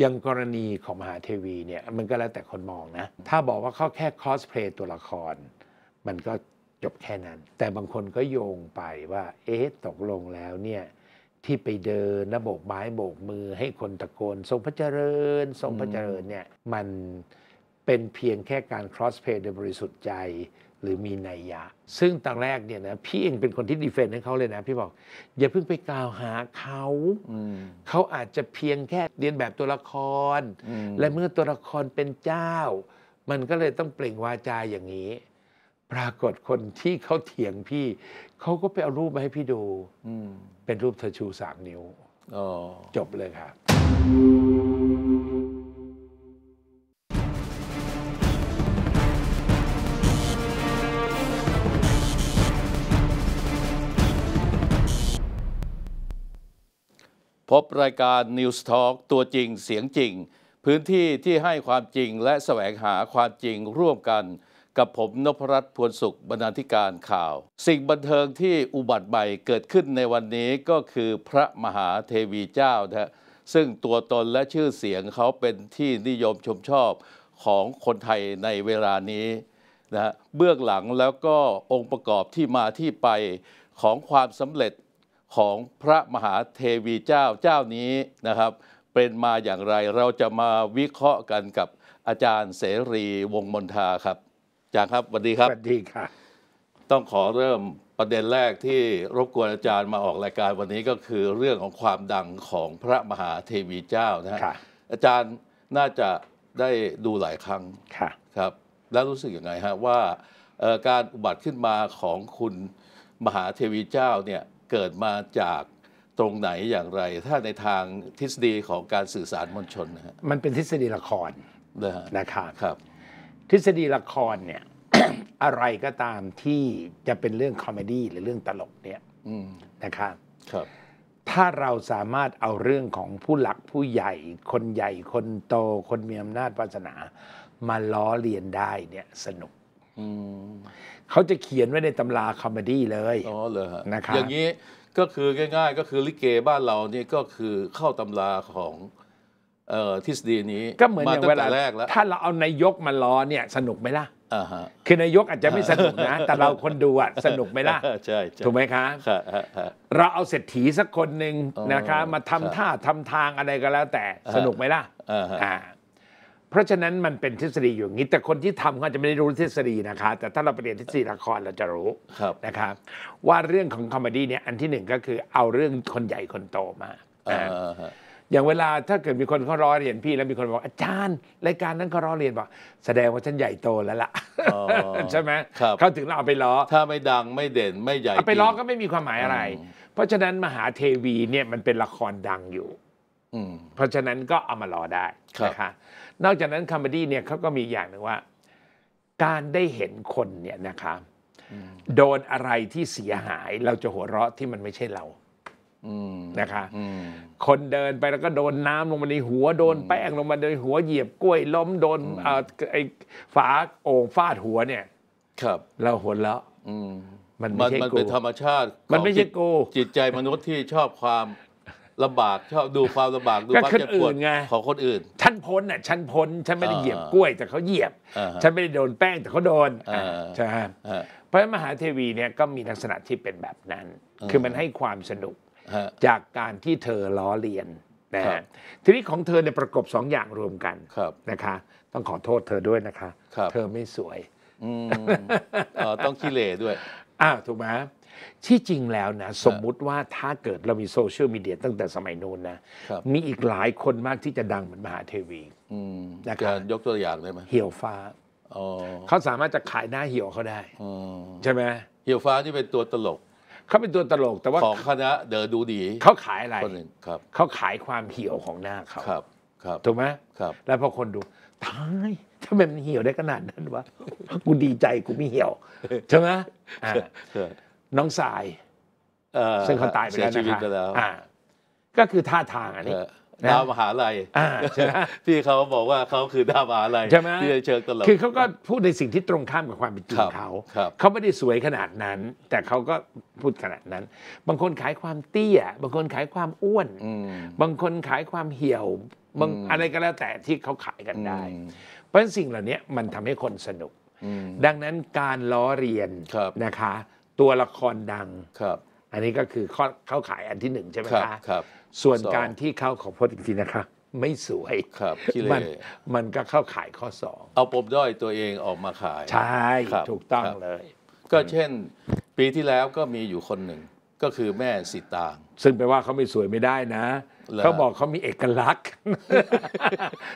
อย่างกรณีของมหาเทวีเนี่ยมันก็แล้วแต่คนมองนะถ้าบอกว่าเขาแค่คอสเพลย์ตัวละคร มันก็จบแค่นั้น แต่บางคนก็โยงไปว่า เอ๊ะ ตกลงแล้วเนี่ยที่ไปเดินระบบไม้โบกมือให้คนตะโกนทรงพระเจริญทรงพระเจริญเนี่ยมันเป็นเพียงแค่การครอสเพลย์โดยบริสุทธิ์ใจหรือมีนัยยะ ซึ่งตอนแรกเนี่ยนะพี่เองเป็นคนที่ดีเฟนต์ให้เขาเลยนะ พี่บอก อย่าเพิ่งไปกล่าวหาเขาเขาอาจจะเพียงแค่เรียนแบบตัวละคร และเมื่อตัวละครเป็นเจ้า มันก็เลยต้องเปล่งวาจาอย่างนี้ ปรากฏคนที่เขาเถียงพี่ เขาก็ไปเอารูปมาให้พี่ดูเป็นรูปเธอชูสามนิ้วจบเลยครับพบรายการ News Talk ตัวจริงเสียงจริง พื้นที่ที่ให้ความจริงและแสวงหาความจริงร่วมกันกับผมนพรัตน์พวนสุขบรรณาธิการข่าว สิ่งบันเทิงที่อุบัติใหม่เกิดขึ้นในวันนี้ก็คือพระมหาเทวีเจ้านะฮะซึ่งตัวตนและชื่อเสียงเขาเป็นที่นิยมชมชอบของคนไทยในเวลานี้นะเบื้องหลังแล้วก็องค์ประกอบที่มาที่ไปของความสำเร็จของพระมหาเทวีเจ้าเจ้านี้นะครับ เป็นมาอย่างไรเราจะมาวิเคราะห์กันกับอาจารย์เสรี วงมนทาครับอาจารย์ครับสวัสดีครับสวัสดีค่ะต้องขอเริ่มประเด็นแรกที่รบกวนอาจารย์มาออกรายการวันนี้ก็คือเรื่องของความดังของพระมหาเทวีเจ้านะับอาจารย์น่าจะได้ดูหลายครั้งครับ แล้วรู้สึกยังไงฮะว่าการอุบัติขึ้นมาของคุณมหาเทวีเจ้าเนี่ยเกิดมาจากตรงไหนอย่างไร ถ้าในทางทฤษฎีของการสื่อสารมวลชนนะฮะมันเป็นทฤษฎีละครนะะครับครับ ทฤษฎีละครเนี่ยอะไรก็ตามที่จะเป็นเรื่องคอมเมดี้หรือเรื่องตลกเนี่ยนะครับครับ ถ้าเราสามารถเอาเรื่องของผู้หลักผู้ใหญ่คนใหญ่คนโตคนมีอำนาจวาสนามาล้อเลียนได้เนี่ยสนุกเขาจะเขียนไว้ในตำราคอมดี้เลยอ๋อเลยฮะนะครับอย่างนี้ก็คือง่าย ๆ ก็คือลิเกบ้านเรานี่ก็คือเข้าตำราของทฤษฎีนี้ก็เหมือนอย่างเวลาแรกแล้วถ้าเราเอานายกมาล้อเนี่ยสนุกไหมล่ะคือนายกอาจจะไม่สนุกนะแต่เราคนดูอ่ะสนุกไหมล่ะใช่ถูกไหมคะเราเอาเศรษฐีสักคนหนึ่งนะคะมาทำท่าทำทางอะไรก็แล้ว แต่สนุกไหมล่ะเพราะฉะนั้นมันเป็นทฤษฎีอยู่งี้แต่คนที่ทำเขาจะไม่ได้รู้ทฤษฎีนะคะ แต่ถ้าเราไปเรียนทฤษฎีละครเราจะรู้ครับนะครับว่าเรื่องของคอมเมดี้เนี่ยอันที่หนึ่งก็คือเอาเรื่องคนใหญ่คนโตมาอย่างเวลาถ้าเกิดมีคนเขารอเรียนพี่แล้วมีคนบอก อาจารย์รายการนั้นเขารอเรียนบอก แสดงว่าฉันใหญ่โตแล้วล่ะใช่ไหมเขาถึงเราเอาไปล้อถ้าไม่ดังไม่เด่นไม่ใหญ่เอาไปล้อก็ไม่มีความหมายอะไรเพราะฉะนั้นมหาเทวีเนี่ยมันเป็นละครดังอยู่ อืเพราะฉะนั้นก็เอามาล้อได้นะคะนอกจากนั้นคอมเมดี้เนี่ยเขาก็มีอย่างหนึ่งว่า การได้เห็นคนเนี่ยนะคะโดนอะไรที่เสียหาย เราจะหัวเราะที่มันไม่ใช่เรานะคะคนเดินไปแล้วก็โดนน้ำลงมาในหัวโดนแป้งลงมาในหัวเหยียบกล้วย ล้มโดนไอ้ฝา โอ่งฟาดหัวเนี่ยครับเราหัวเราะมันไม่ใช่กู มันเป็นธรรมชาติ มันไม่ใช่กู จิตใจมนุษย์ที่ชอบความลำบากชอบดูความลำบากดูความคนเจ็บปวอื่ดนไงของคนอื่นฉันพ้นอ่ะฉันพ้นฉันไม่ได้เหยียบกล้วยแต่เขาเหยียบ ฉันไม่ได้โดนแป้งแต่เขาโดนใช่ไหมพระมหาเทวีเนี่ยก็มีลักษณะที่เป็นแบบนั้น คือมันให้ความสนุกจากการที่เธอล้อเลียนนะฮะทีนี้ของเธอเนี่ยประกบสองอย่างรวมกันนะคะ ต้องขอโทษเธอด้วยนะคะเธอไม่สวยออต้องขี้เหร่ด้วยอ้าวถูกไหมที่จริงแล้วนะ สมมุติว่าถ้าเกิดเรามีโซเชียลมีเดียตั้งแต่สมัยนู้นนะ มีอีกหลายคนมากที่จะดังเหมือนมหาเทวีนะครับยกตัวอย่างได้ไหมเหี่ยวฟ้าเขาสามารถจะขายหน้าเหี่ยวเขาได้ใช่ไหมเหี่ยวฟ้านี่เป็นตัวตลกเขาเป็นตัวตลก แต่ว่าของคณะเดอดูดีเขาขายอะไรครับเขาขายความเหี่ยวของหน้าเขาครับครับถูกไหมครับ แล้วพอคนดูตายทำไมมันเหี่ยวได้ขนาดนั้นวะกูดีใจกูไม่เหี่ยวใช่ไหม่น้องสายซึ่งเขาตายไปแล้วนะคบก็คือท่าทางอันนี้ดาวมหาลัยพี่เขาบอกว่าเขาคือดาวมหาลัยใช่ไหมที่เชิงตลกคือเขาก็พูดในสิ่งที่ตรงข้ามกับความเป็นจริงเขาเขาไม่ได้สวยขนาดนั้น แต่เขาก็พูดขนาดนั้น บางคนขายความเตี้ยบางคนขายความอ้วนบางคนขายความเหี่ยวบางอะไรก็แล้วแต่ที่เขาขายกันได้เพราะสิ่งเหล่านี้มันทำให้คนสนุกดังนั้นการล้อเรียนนะคะตัวละครดังครับ อันนี้ก็คือข้อเข้าขายอันที่หนึ่งใช่ไหมคะครับ ส่วนการที่เข้าของพจน์จริงๆนะคะไม่สวยครับมันมันก็เข้าขายข้อสองเอาปมด้อยตัวเองออกมาขายใช่ถูกต้องเลย ก็เช่น ปีที่แล้วก็มีอยู่คนหนึ่งก็คือแม่สิตางซึ่งแปลว่าเขาไม่สวยไม่ได้นะเขาบอกเขามีเอกลักษณ์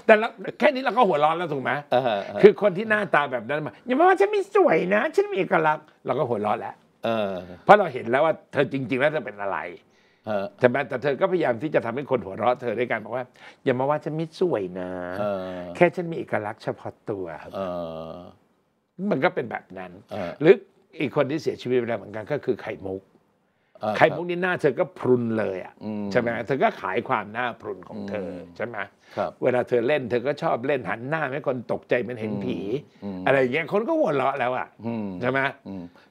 แต่แค่นี้เราก็หัวร้อนแล้วถูกไหมคือคนที่หน้าตาแบบนั้นมาอย่ามาว่าฉันไม่สวยนะฉันมีเอกลักษณ์เราก็หัวร้อนแล้วเพราะเราเห็นแล้วว่าเธอจริง ๆ แล้วเธอเป็นอะไรใช่ไหมแต่เธอก็พยายามที่จะทำให้คนหัวเราะ เธอด้วยกันบอกว่า อย่ามาว่าฉันไม่สวยนะแค่ฉันมีเอกลักษณ์เฉพาะตัวมันก็เป็นแบบนั้น หรืออีกคนที่เสียชีวิตไปแล้วเหมือนกันก็คือไข่มุกใครพวกนี้หน้าเธอก็พรุนเลยอ่ะใช่ไหมเธอก็ขายความหน้าพรุนของเธอใช่ไหมเวลาเธอเล่นเธอก็ชอบเล่นหันหน้าให้คนตกใจมันเห็นผี อะไรอย่างเงี้ยคนก็หัวเราะแล้วอ่ะใช่ไหม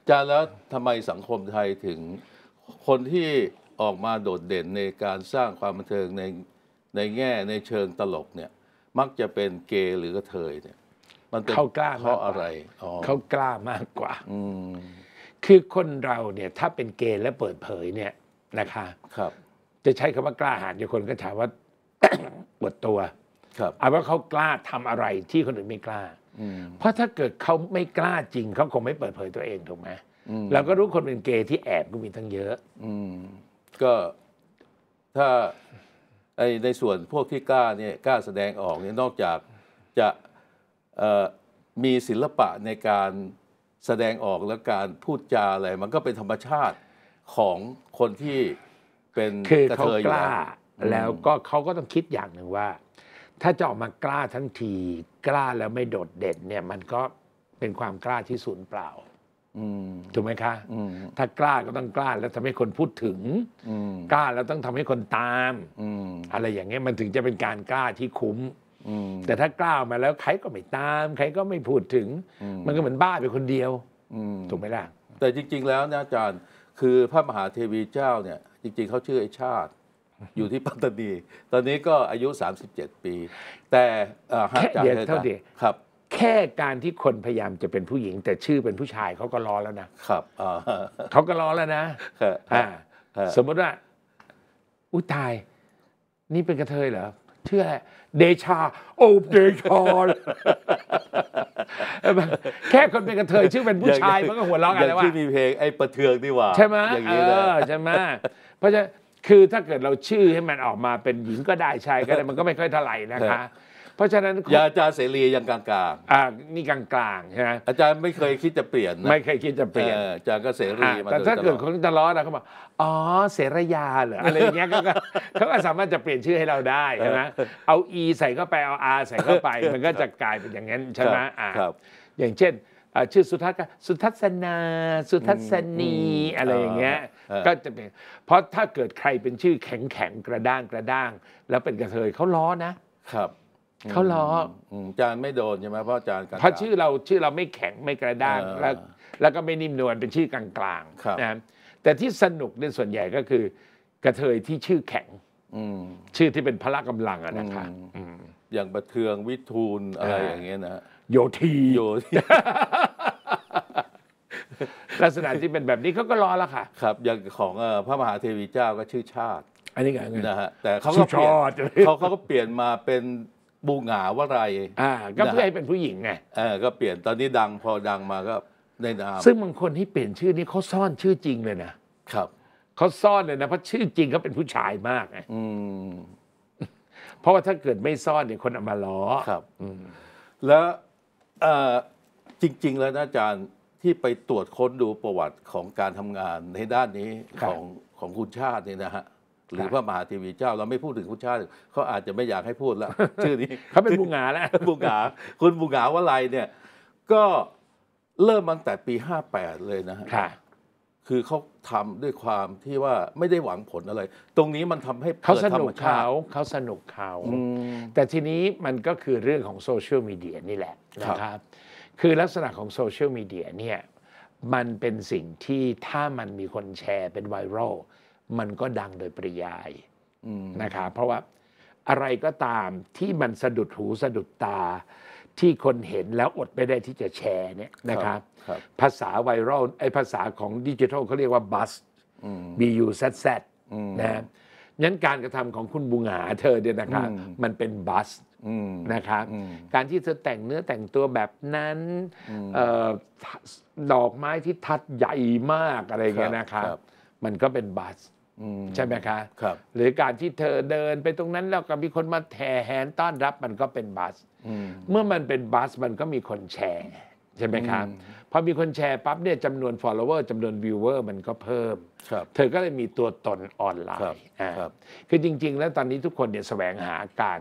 จาแล้วทำไมสังคมไทยถึงคนที่ออกมาโดดเด่นในการสร้างความบันเทิงในในแง่ในเชิงตลกเนี่ย มักจะเป็นเกย์หรือกระเทยเนี่ย มันเป็นเขากล้าเพราะอะไรเขากล้ามากกว่าอืคือคนเราเนี่ยถ้าเป็นเกย์และเปิดเผยเนี่ยนะคะ ครับ จะใช้คำว่ากล้าหาญจะคนก็ถามว่าปวดตัว ครับเอาว่าเขากล้าทำอะไรที่คนอื่นไม่กล้าเพราะถ้าเกิดเขาไม่กล้าจริงเขาคงไม่เปิดเผยตัวเองถูกไหมเราก็รู้คนเป็นเกย์ที่แอบก็มีทั้งเยอะ อืก็ถ้าในในส่วนพวกที่กล้าเนี่ยกล้าแสดงออกเนี่ยนอกจากจะมีศิลปะในการแสดงออกและการพูดจาอะไร มันก็เป็นธรรมชาติของคนที่เป็นคือเขากล้าแล้วก็เขาก็ต้องคิดอย่างหนึ่งว่า ถ้าจะออกมากล้าทั้งทีกล้าแล้วไม่โดดเด่นเนี่ยมันก็เป็นความกล้าที่สูญเปล่าถูกไหมคะถ้ากล้าก็ต้องกล้าแล้วทำให้คนพูดถึงกล้าแล้วต้องทำให้คนตามอะไรอย่างเงี้ยมันถึงจะเป็นการกล้าที่คุ้มแต่ถ้ากล้ามาแล้วใครก็ไม่ตามใครก็ไม่พูดถึง มันก็เหมือนบ้าไปคนเดียวถูกไหมล่ะ แต่จริง ๆ แล้วนะอาจารย์คือพระมหาเทวีเจ้าเนี่ย จริง ๆ เขาชื่อไอชาติ อยู่ที่ปัตตานีตอนนี้ก็อายุ 37 ปี แต่แค่เดยเท่าเดียวครับ แค่การที่คนพยายามจะเป็นผู้หญิงแต่ชื่อเป็นผู้ชายเขาก็รอแล้วนะครับเขาก็รอแล้วนะสมมติว่า อุ้ตายนี่เป็นกระเทยเหรอชื่ออะไรเดชา โอเดชา แค่คนเป็นกระเทยชื่อเป็นผู้ชาย มันก็หัวเราะกันแล้วว่าที่มีเพลง ไอ้ประเทืองนี่ว่า ใช่ไหมอย่างนี้เลยใช่ไหมเพราะฉะนั้นคือถ้าเกิดเราชื่อให้มันออกมาเป็นหญิงก็ได้ชายก็ได้มันก็ไม่ค่อยเท่าไหร่นะคะเพราะฉะนั้นอาจารย์เสรียังกลางงอ่านี่กลางกลางใช่ไหมอาจารย์ไม่เคยคิดจะเปลี่ยน ไม่เคยคิดจะเปลี่ยนอาจารย์ก็เสรีมาแต่ถ้าเกิดคนตะล้อนะเขาบอกอ๋อเสรยาเหรออะไรอย่างเงี้ยก็เขาก็สามารถจะเปลี่ยนชื่อให้เราได้ใช่ไหมเอาอีใส่เข้าไปเอาอา ใส่เข้าไปมันก็จะกลายเป็นอย่างนั้นใช่ไหมอ่าอย่างเช่น ชื่อสุทัศน์สุทัศนาสุทัศนีอะไรอย่างเงี้ยก็จะเป็นเพราะถ้าเกิดใครเป็นชื่อแข็งแข็งกระด้างกระด้าง แล้วเป็นกระเทยเขาล้อนะครับเขาล้ออาจานไม่โดนใช่ไหมเพราะจารกันเพราะชื่อเราชื่อเราไม่แข็ง ไม่กระด้างแล้วแล้วก็ไม่นิ่มนวลเป็นชื่อกลางๆนะแต่ที่สนุกในส่วนใหญ่ก็คือ กระเทยที่ชื่อแข็งชื่อที่เป็นพละกำลังอะนะคะออย่างประเทืองวิทูลอะไรอย่างเงี้ยนะโยทีโยทีลักษณะที่เป็นแบบนี้เขาก็รอละค่ะ ครับ อย่างของพระมหาเทวีเจ้าก็ชื่อชาติอันนี้ไงนะฮะแต่เขาก็เปลี่ยนเขาเขาก็เปลี่ยนมาเป็นบูหงาวะไรอ่าก็เพื่อให้เป็นผู้หญิงไงเออก็เปลี่ยนตอนนี้ดังพอดังมาก็ในนามซึ่งบางคนที่เปลี่ยนชื่อนี่เขาซ่อนชื่อจริงเลยนะ ครับเขาซ่อนเลยนะเพราะชื่อจริงเขาเป็นผู้ชายมากไงเพราะว่าถ้าเกิดไม่ซ่อนเนี่ยคนเอามาล้อครับแล้วจริง ๆ แล้วนะอาจารย์ที่ไปตรวจค้นดูประวัติของการทำงานในด้านนี้ของของคุณชาตินี่นะฮะหรือพระมหาเทวีเจ้า เราไม่พูดถึงคุณชาติเขาอาจจะไม่อยากให้พูดแล้วชื่อนี้เขาเป็นบุงาแล้ว บุงาคุณบุงาวลัยเนี่ยก็เริ่มตั้งแต่ปีห้าแปดเลยนะฮะคือเขาทำด้วยความที่ว่าไม่ได้หวังผลอะไร ตรงนี้มันทำให้เขาสนุกเขาเขาสนุกเขา แต่ทีนี้มันก็คือเรื่องของโซเชียลมีเดียนี่แหละนะครับคือลักษณะของโซเชียลมีเดียเนี่ยมันเป็นสิ่งที่ถ้ามันมีคนแชร์เป็นไวรัลมันก็ดังโดยปริยายนะครับเพราะว่าอะไรก็ตามที่มันสะดุดหูสะดุดตาที่คนเห็นแล้วอดไม่ได้ที่จะแชร์เนี่ยนะครับภาษาไวรัลไอภาษาของดิจิทัลเขาเรียกว่าบัสบียูแซดแซดนะนั้นการกระทำของคุณบุงหาเธอเนี่ยนะครับ มันเป็นบัสนะครับการที่เธอแต่งเนื้อแต่งตัวแบบนั้น ดอกไม้ที่ทัดใหญ่มากอะไรเงี้ยนะครับ มันก็เป็นบัสใช่ไหมคะครับ หรือการที่เธอเดินไปตรงนั้นแล้วก็มีคนมาแทแหนต้อนรับมันก็เป็นบัสเมื่อมันเป็นบัสมันก็มีคนแชร์ใช่ไหมครับ พอมีคนแชร์ปั๊บเนี่ยจำนวน follower จำนวน viewer มันก็เพิ่ม เธอก็เลยมีตัวตนออนไลน์ คือจริง ๆ แล้วตอนนี้ทุกคนเนี่ยแสวงหาการ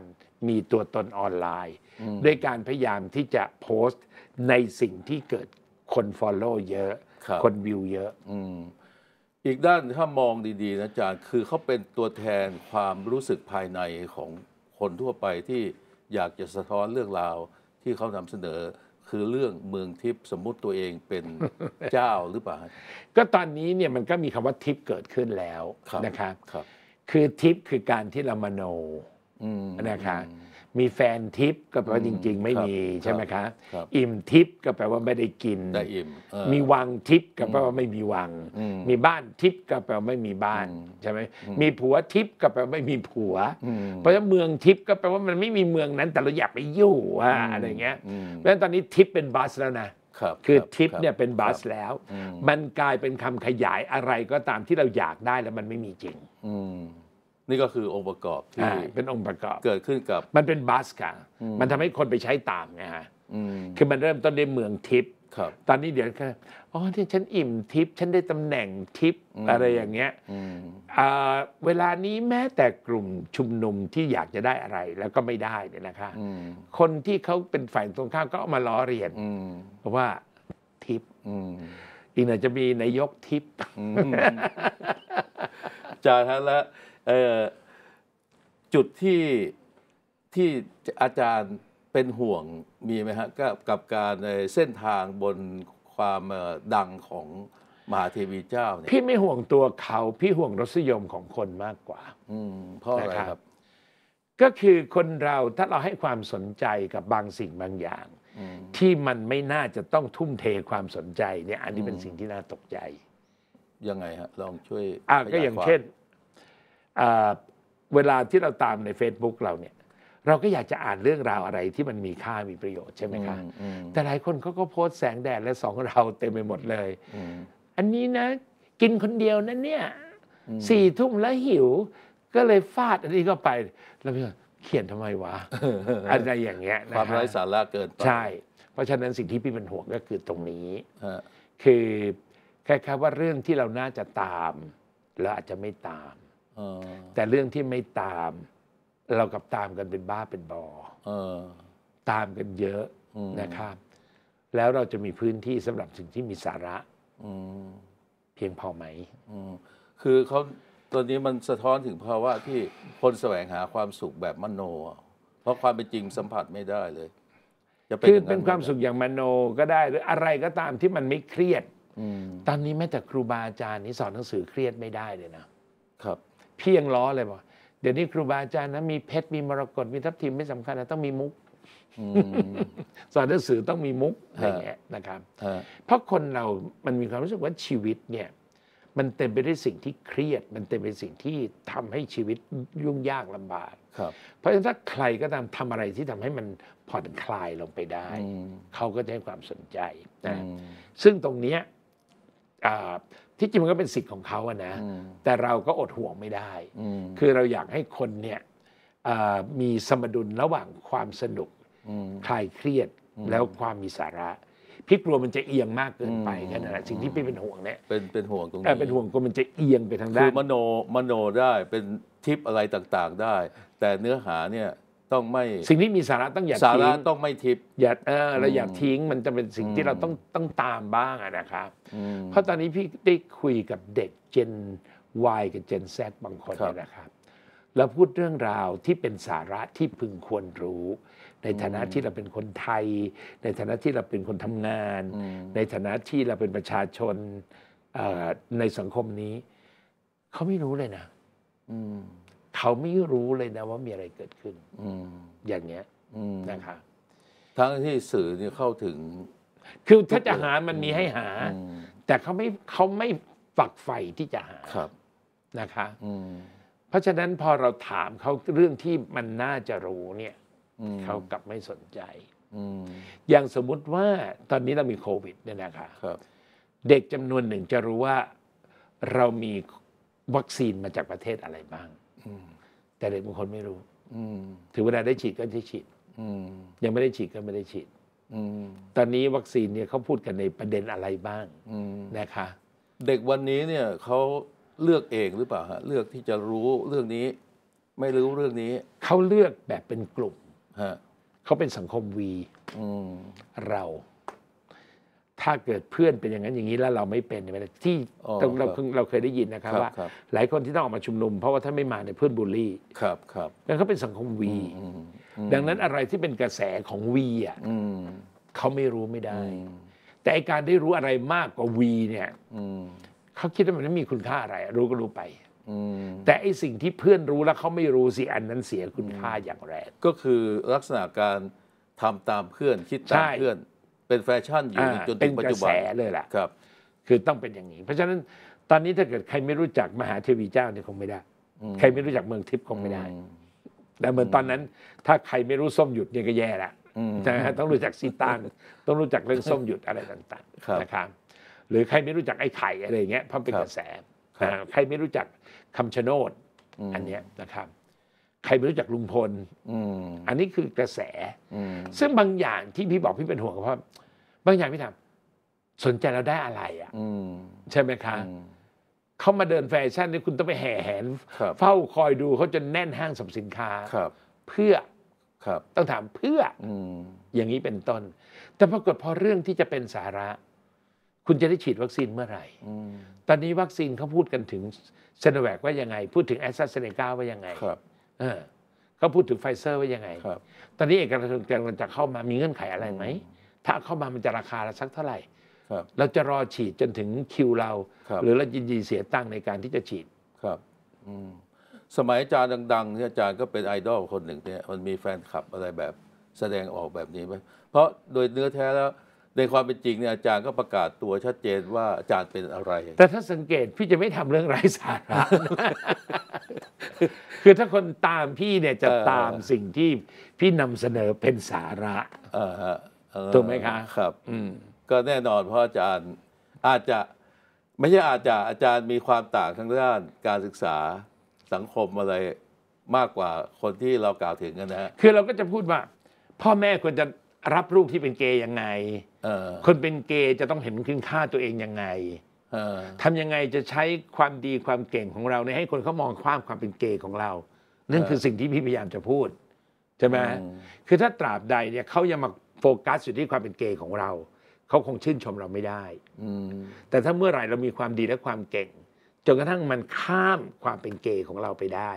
มีตัวตนออนไลน์ด้วยการพยายามที่จะโพสต์ในสิ่งที่เกิดคน follow เยอะ คนวิวเยอะอีกด้าน ถ้ามองดีๆ นะอาจารย์ คือเขาเป็นตัวแทนความรู้สึกภายในของคนทั่วไปที่อยากจะสะท้อนเรื่องราวที่เขานำเสนอ คือเรื่องเมืองทิพย์สมมติตัวเองเป็นเจ้าหรือเปล่า ก็ตอนนี้เนี่ยมันก็มีคำว่าทิพย์เกิดขึ้นแล้ว นะครับ คือทิพย์คือการที่เรามโนนะครับมีแฟนทิปก็แปลว่าจริงๆไม่มีใช่ไหมคะอิ่มทิป ก็แปลว่าไม่ได้กินได้อิ่มมีวังทิปก็แปลว่าไม่มีวัง มีบ้านทิปก็แปลว่าไม่มีบ้านใช่ไหมมีผัวทิป ก็แปลว่าไม่มีผัว เพราะฉะนั้นเมืองทิปก็แปลว่ามันไม่มีเมืองนั้น แต่เราอยากไปอยู่อะไรเงี้ยเพราะฉะนั้นตอนนี้ทิปเป็นบัสแล้วนะคือทิปเนี่ยเป็นบัสแล้ว มันกลายเป็นคำขยายอะไรก็ตามที่เราอยากได้แล้วมันไม่มีจริงนี่ก็คือองค์ประกอบที่เป็นองค์ประกอบเกิดขึ้นกับ มันเป็นบัสค่ะมันทำให้คนไปใช้ตามไงฮะคือมันเริ่มต้นในเมืองทิพย์ครับ ตอนนี้เดี๋ยวค่อ๋อที่ฉันอิ่มทิพย์ฉันได้ตำแหน่งทิพย์อะไรอย่างเงี้ยเวลานี้แม้แต่กลุ่มชุมนุมที่อยากจะได้อะไร แล้วก็ไม่ได้เนี่ยนะคะคนที่เขาเป็นฝ่ายตรงข้ามก็เอามาล้อเรียนราะว่าทิพย์อีกหน่อยจะมีนายกทิพย์จากยั้ะและจุดที่ที่อาจารย์เป็นห่วงมีไหมฮะกับการในเส้นทางบนความดังของมหาเทวีเจ้าเนี่ยพี่ไม่ห่วงตัวเขาพี่ห่วงรสนิยมของคนมากกว่าอืมเพราะอะไรครับ ก็คือคนเราถ้าเราให้ความสนใจกับบางสิ่งบางอย่างที่มันไม่น่าจะต้องทุ่มเทความสนใจ เนี่ยอันนี้เป็นสิ่งที่น่าตกใจยังไงฮะลองช่วยอ่าก็อย่างเช่นเวลาที่เราตามใน Facebook เราเนี่ยเราก็อยากจะอ่านเรื่องราวอะไรที่มันมีค่ามีประโยชน์ใช่ไหมคะแต่หลายคนเขาก็โพสต์แสงแดดและสองเราเต็มไปหมดเลย อันนี้นะ กินคนเดียวนั่นเนี่ยสี่ทุ่มแล้วหิว ก็เลยฟาดอันนี้ก็ไป แล้วเขียนทำไมวะอะไรอย่างเงี้ยนะความไร้สาระเกินไปใช่ เพราะฉะนั้นสิ่งที่พี่เป็นห่วงก็คือตรงนี้คือแค่ว่าเรื่องที่เราน่าจะตาม แล้วอาจจะไม่ตามแต่เรื่องที่ไม่ตาม เรากับตามกันเป็นบ้าเป็นบอตามกันเยอะนะครับ แล้วเราจะมีพื้นที่สำหรับสิ่งที่มีสาระเพียงพอไหมคือเขาตอนนี้มันสะท้อนถึงภาวะที่ คนแสวงหาความสุขแบบมโน เพราะความเป็นจริงสัมผัสไม่ได้เลยจะเป็นคือเป็นความสุขอย่างมโนก็ได้ หรืออะไรก็ตามที่มันไม่เครียดตอนนี้แม้แต่ครูบาอาจารย์ นี่สอนหนังสือเครียดไม่ได้เลยนะครับเพียงล้อเลยบอกเดี๋ยวนี้ครูบาอาจารย์นะมีเพชรมีมรกตมีทัพทิมไม่สำคัญนะต้องมีมุกสอนหนังสือต้องมีมุกอะไรเงี้ยนะครับ เพราะคนเรามันมีความรู้สึกว่าชีวิตเนี่ย มันเต็มไปด้วยสิ่งที่เครียดมันเต็มไปด้วยสิ่งที่ทำให้ชีวิตยุ่งยากลำบากเพราะฉะนั้นถ้าใครก็ตามทำอะไรที่ทำให้มันผ่อนคลายลงไปได้เขาก็จะให้ความสนใจนะซึ่งตรงเนี้ยที่จริงมันก็เป็นสิทธิ์ของเขาอะนะแต่เราก็อดห่วงไม่ได้คือเราอยากให้คนเนี่ยมีสมดุลระหว่างความสนุกคลายเครียดแล้วความมีสาระพี่กลัวมันจะเอียงมากเกินไปแค่นั้นแหละสิ่งที่พี่เป็นห่วงเนี่ยเป็นเป็นห่วงตรงนี้เป็นห่วงก็มันจะเอียงไปทางด้านคือมโนมโนได้เป็นทิปอะไรต่างๆได้ แต่เนื้อหาเนี่ย้องไม่สิ่งที่มีสาระต้องอย่าทิ้ระต้องไม่ทิพย์อย่าเออเราอย่าทิ้ง มันจะเป็นสิ่งที่เราต้องต้องตามบ้างนะครับเพราะตอนนี้พี่ได้คุยกับเด็กเจน Y กับเจน Z บางคนคนะครับเราพูดเรื่องราวที่เป็นสาระที่พึงควรรู้ ในฐานะที่เราเป็นคนไทย ในฐานะที่เราเป็นคนทำงาน ในฐานะที่เราเป็นประชาชนในสังคมนี้เขาไม่รู้เลยนะ อืมเขาไม่รู้เลยนะว่ามีอะไรเกิดขึ้นออย่างเงี้ยนะคะทั้งที่สื่อเนี่ยเข้าถึง คือถ้าจะหามันมีให้หา แต่เขาไม่เขาไม่ฝักใฝ่ที่จะหาครับนะคะเพราะฉะนั้นพอเราถามเขาเรื่องที่มันน่าจะรู้เนี่ยเขากลับไม่สนใจอย่างสมมุติว่าตอนนี้เรามีโควิดเนี่ยนะคะครับ เด็กจำนวนหนึ่งจะรู้ว่า เรามีวัคซีนมาจากประเทศอะไรบ้างแต่เด็กบางคนไม่รู้ถึงเวลาได้ฉีดก็ได้ฉีดยังไม่ได้ฉีดก็ไม่ได้ฉีดตอนนี้วัคซีนเนี่ยเขาพูดกันในประเด็นอะไรบ้างนะคะ เด็กวันนี้เนี่ยเขาเลือกเองหรือเปล่าฮะเลือกที่จะรู้เรื่องนี้ไม่รู้เรื่องนี้ เขาเลือกแบบเป็นกลุ่ม เขาเป็นสังคมวีเราถ้าเกิดเพื่อนเป็นอย่างนั้นอย่างนี้แล้วเราไม่เป็นเนี่ที่เราเราเคยได้ยินนะครับว่าหลายคนที่ต้องออกมาชุมนุม เพราะว่าถ้าไม่มาเนี่ยเพื่อนบูลลี่ ครับครับนั่นเขาเป็นสังคมวีดังนั้นอะไรที่เป็นกระแสของวีอ่ะเขาไม่รู้ไม่ได้ แต่การได้รู้อะไรมากกว่าวีเนี่ยเขาคิดว่ามันไม่มีคุณค่าอะไร รู้ก็รู้ไปแต่ไอสิ่งที่เพื่อนรู้แล้วเขาไม่รู้สิอันนั้นเสียคุณค่าอย่างแรงก็คือลักษณะการทำตามเพื่อนคิดตามเพื่อนเป็นแฟชั่นอยู่จนถึงปัจจุบันเป็นกระแสเลยล่ะครับ คือต้องเป็นอย่างนี้ เพราะฉะนั้นตอนนี้ถ้าเกิดใครไม่รู้จักมหาเทวีเจ้าเนี่ยคงไม่ได้ ใครไม่รู้จักเมืองทิพย์คงไม่ได้ แต่เหมือนตอนนั้นถ้าใครไม่รู้ส้มหยุดเนี่ยก็แย่และนะฮะต้องรู้จักซีตานต้องรู้จักเรื่องส้มหยุดอะไรต่างๆนะครับ หรือใครไม่รู้จักไอ้ไข่อะไรเงี้ยเพราะเป็นกระแส ใครไม่รู้จักคำชะโนดอันเนี้ยนะครับ ใครไม่รู้จักลุงพล อันนี้คือกระแสซึ่งบางอย่างที่พี่บอกพี่เป็นห่วงเพราะบางอย่างพี่ทาสนใจเราได้อะไรอ่ะใช่ไหมคะเขามาเดินแฟชั่นนี่คุณต้องไปแห่แหน เฝ้าคอยดูเขาจนแน่นห้างสรรพสินค้าเพื่อต้องถามเพื่ออย่างนี้เป็นต้น แต่ปรากฏพอเรื่องที่จะเป็นสาระ คุณจะได้ฉีดวัคซีนเมื่อไหร่ตอนนี้วัคซีนเขาพูดกันถึงเซโนแวคว่ายังไง พูดถึงแอสตราเซเนกาว่ายังไงเขาพูดถึงไฟเซอร์ว่ายังไงตอนนี้เอกชนกำลังจะเข้ามามีเงื่อนไขอะไรไหมถ้าเข้ามามันจะราคาละสักเท่าไหร่เราจะรอฉีดจนถึงคิวเรารหรือเรายินดีเสียตังในการที่จะฉีดครับสมัยอาจารย์ดังๆนี่อาจารย์ก็เป็นไอดอลคนหนึ่งเนี่ย มันมีแฟนคลับอะไรแบบแสดงออกแบบนี้ไหมเพราะโดยเนื้อแท้แล้ว ในความเป็นจริงเนี่ยอาจารย์ก็ประกาศตัวชัดเจนว่าอาจารย์เป็นอะไร แต่ถ้าสังเกตพี่จะไม่ทำเรื่องไร้สาระ คือถ้าคนตามพี่เนี่ยจะตามสิ่งที่พี่นำเสนอเป็นสาระถูกไหมคะครับอืมก็แน่นอน เพราะอาจารย์อาจจะไม่ใช่อาจจะอาจารย์มีความต่างทางด้านการศึกษาสังคมอะไรมากกว่าคนที่เรากล่าวถึงกันนะฮะคือเราก็จะพูดว่า พ่อแม่ควรจะรับลูกที่เป็นเกย์ยังไงคนเป็นเกย์จะต้องเห็นคุณค่าตัวเองยังไงทำยังไงจะใช้ความดีความเก่งของเราในให้คนเขามองความความเป็นเกย์ของเราเนั่นคือสิ่งที่พี่พยายามจะพูดใช่ไหมคือถ้าตราบใดเนี่ยเขายังมาโฟกัสอยู่ที่ความเป็นเกย์ของเรา เขาคงชื่นชมเราไม่ได้ แต่ถ้าเมื่อไหร่เรามีความดีและความเก่ง จนกระทั่งมันข้ามความเป็นเกย์ของเราไปได้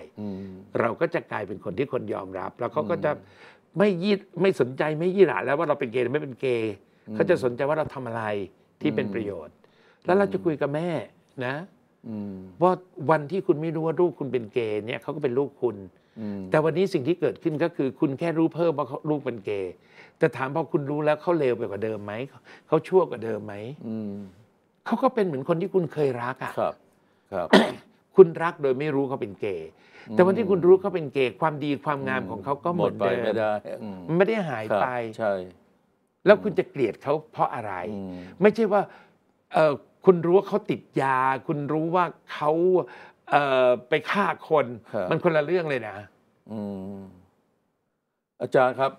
เราก็จะกลายเป็นคนที่คนยอมรับ แล้วเขาก็จะไม่ยีดไม่สนใจไม่ยี่หลาแล้วว่าเราเป็นเกย์หรือไม่เป็นเกย์เขาจะสนใจว่าเราทำอะไรที่เป็นประโยชน์ แล้วเราจะคุยกับแม่นะว่าวันที่คุณไม่รู้ว่าลูกคุณเป็นเกย์เนี่ย เขาก็เป็นลูกคุณแต่วันนี้สิ่งที่เกิดขึ้นก็คือคุณแค่รู้เพิ่ม ว่าลูกเป็นเกย์แต่ถามพอคุณรู้แล้วเขาเลวไปกว่าเดิมไหม เขาชั่วกว่าเดิมไหมเขาก็เป็นเหมือนคนที่คุณเคยรักอ่ะครับ ครับ คุณรักโดยไม่รู้เขาเป็นเกย์แต่วันที่คุณรู้เขาเป็นเกย์ความดีความงามของเขาก็หมดไปไม่ได้ไม่ได้หายไป ใช่แล้วคุณจะเกลียดเขาเพราะอะไร ไม่ใช่ว่าคุณรู้ว่าเขาติดยา คุณรู้ว่าเขาไปฆ่าคน มันคนละเรื่องเลยนะอาจารย์ครับ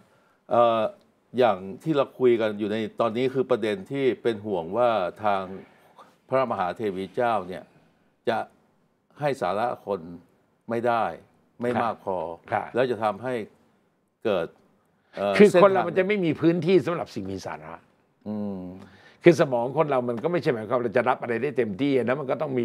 อย่างที่เราคุยกันอยู่ในตอนนี้คือประเด็นที่เป็นห่วงว่าทางพระมหาเทวีเจ้าเนี่ย จะให้สาระคนไม่ได้ไม่มากพอ แล้วจะทำให้เกิดคือคนเรามันจะไม่มีพื้นที่สำหรับสิ่งมีสาระคือสมองคนเรามันก็ไม่ใช่หมายความเราจะรับอะไรได้เต็มที่นะมันก็ต้องมี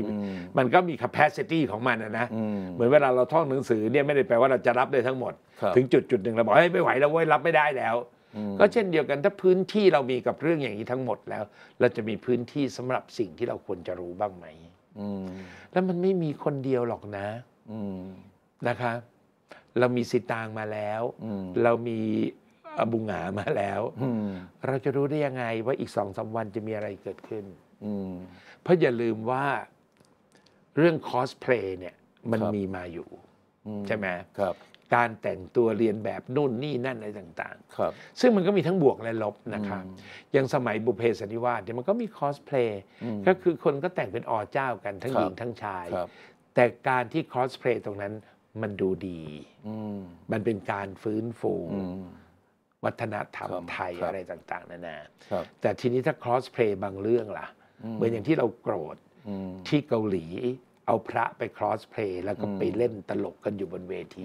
มันก็มี capacity ของมันนะนะเหมือนเวลาเราท่องหนังสือเนี่ยไม่ได้แปลว่าเราจะรับได้ทั้งหมดถึงจุดจุดหนึ่งเราบอกเฮ้ยไม่ไหวแล้วเว้ยรับไม่ได้แล้วก็เช่นเดียวกันถ้าพื้นที่เรามีกับเรื่องอย่างนี้ทั้งหมดแล้ว เราจะมีพื้นที่สำหรับสิ่งที่เราควรจะรู้บ้างไหมแล้วมันไม่มีคนเดียวหรอกนะนะคะ เรามีสิตางมาแล้วเรามีอบุงหามาแล้ว เราจะรู้ได้ยังไงว่าอีกสองสาวันจะมีอะไรเกิดขึ้นเพราะอย่าลืมว่าเรื่อง คอสเพลย์เนี่ยมันมีมาอยู่ใช่ไหมครับการแต่งตัวเรียนแบบนู่นนี่ นั่น อะไรต่าง ๆ ครับ ซึ่งมันก็มีทั้งบวกและลบนะครับอย่างสมัยบุเพศนนิวาสเนี่ยมันก็มีคอสเพลย์ ก็คือคนก็แต่งเป็นอเจ้ากันทั้งหญิง ทั้งชาย แต่การที่คอสเพลย์ตรงนั้นมันดูดี มันเป็นการฟื้นฟูวัฒนธรรมไทยอะไรต่าง ๆนานาแต่ทีนี้ถ้าคอสเพลย์บางเรื่องล่ะ เหมือนอย่างที่เราโกรธที่เกาหลีเอาพระไปครอสเพลย์แล้วก็ไปเล่นตลกกันอยู่บนเวที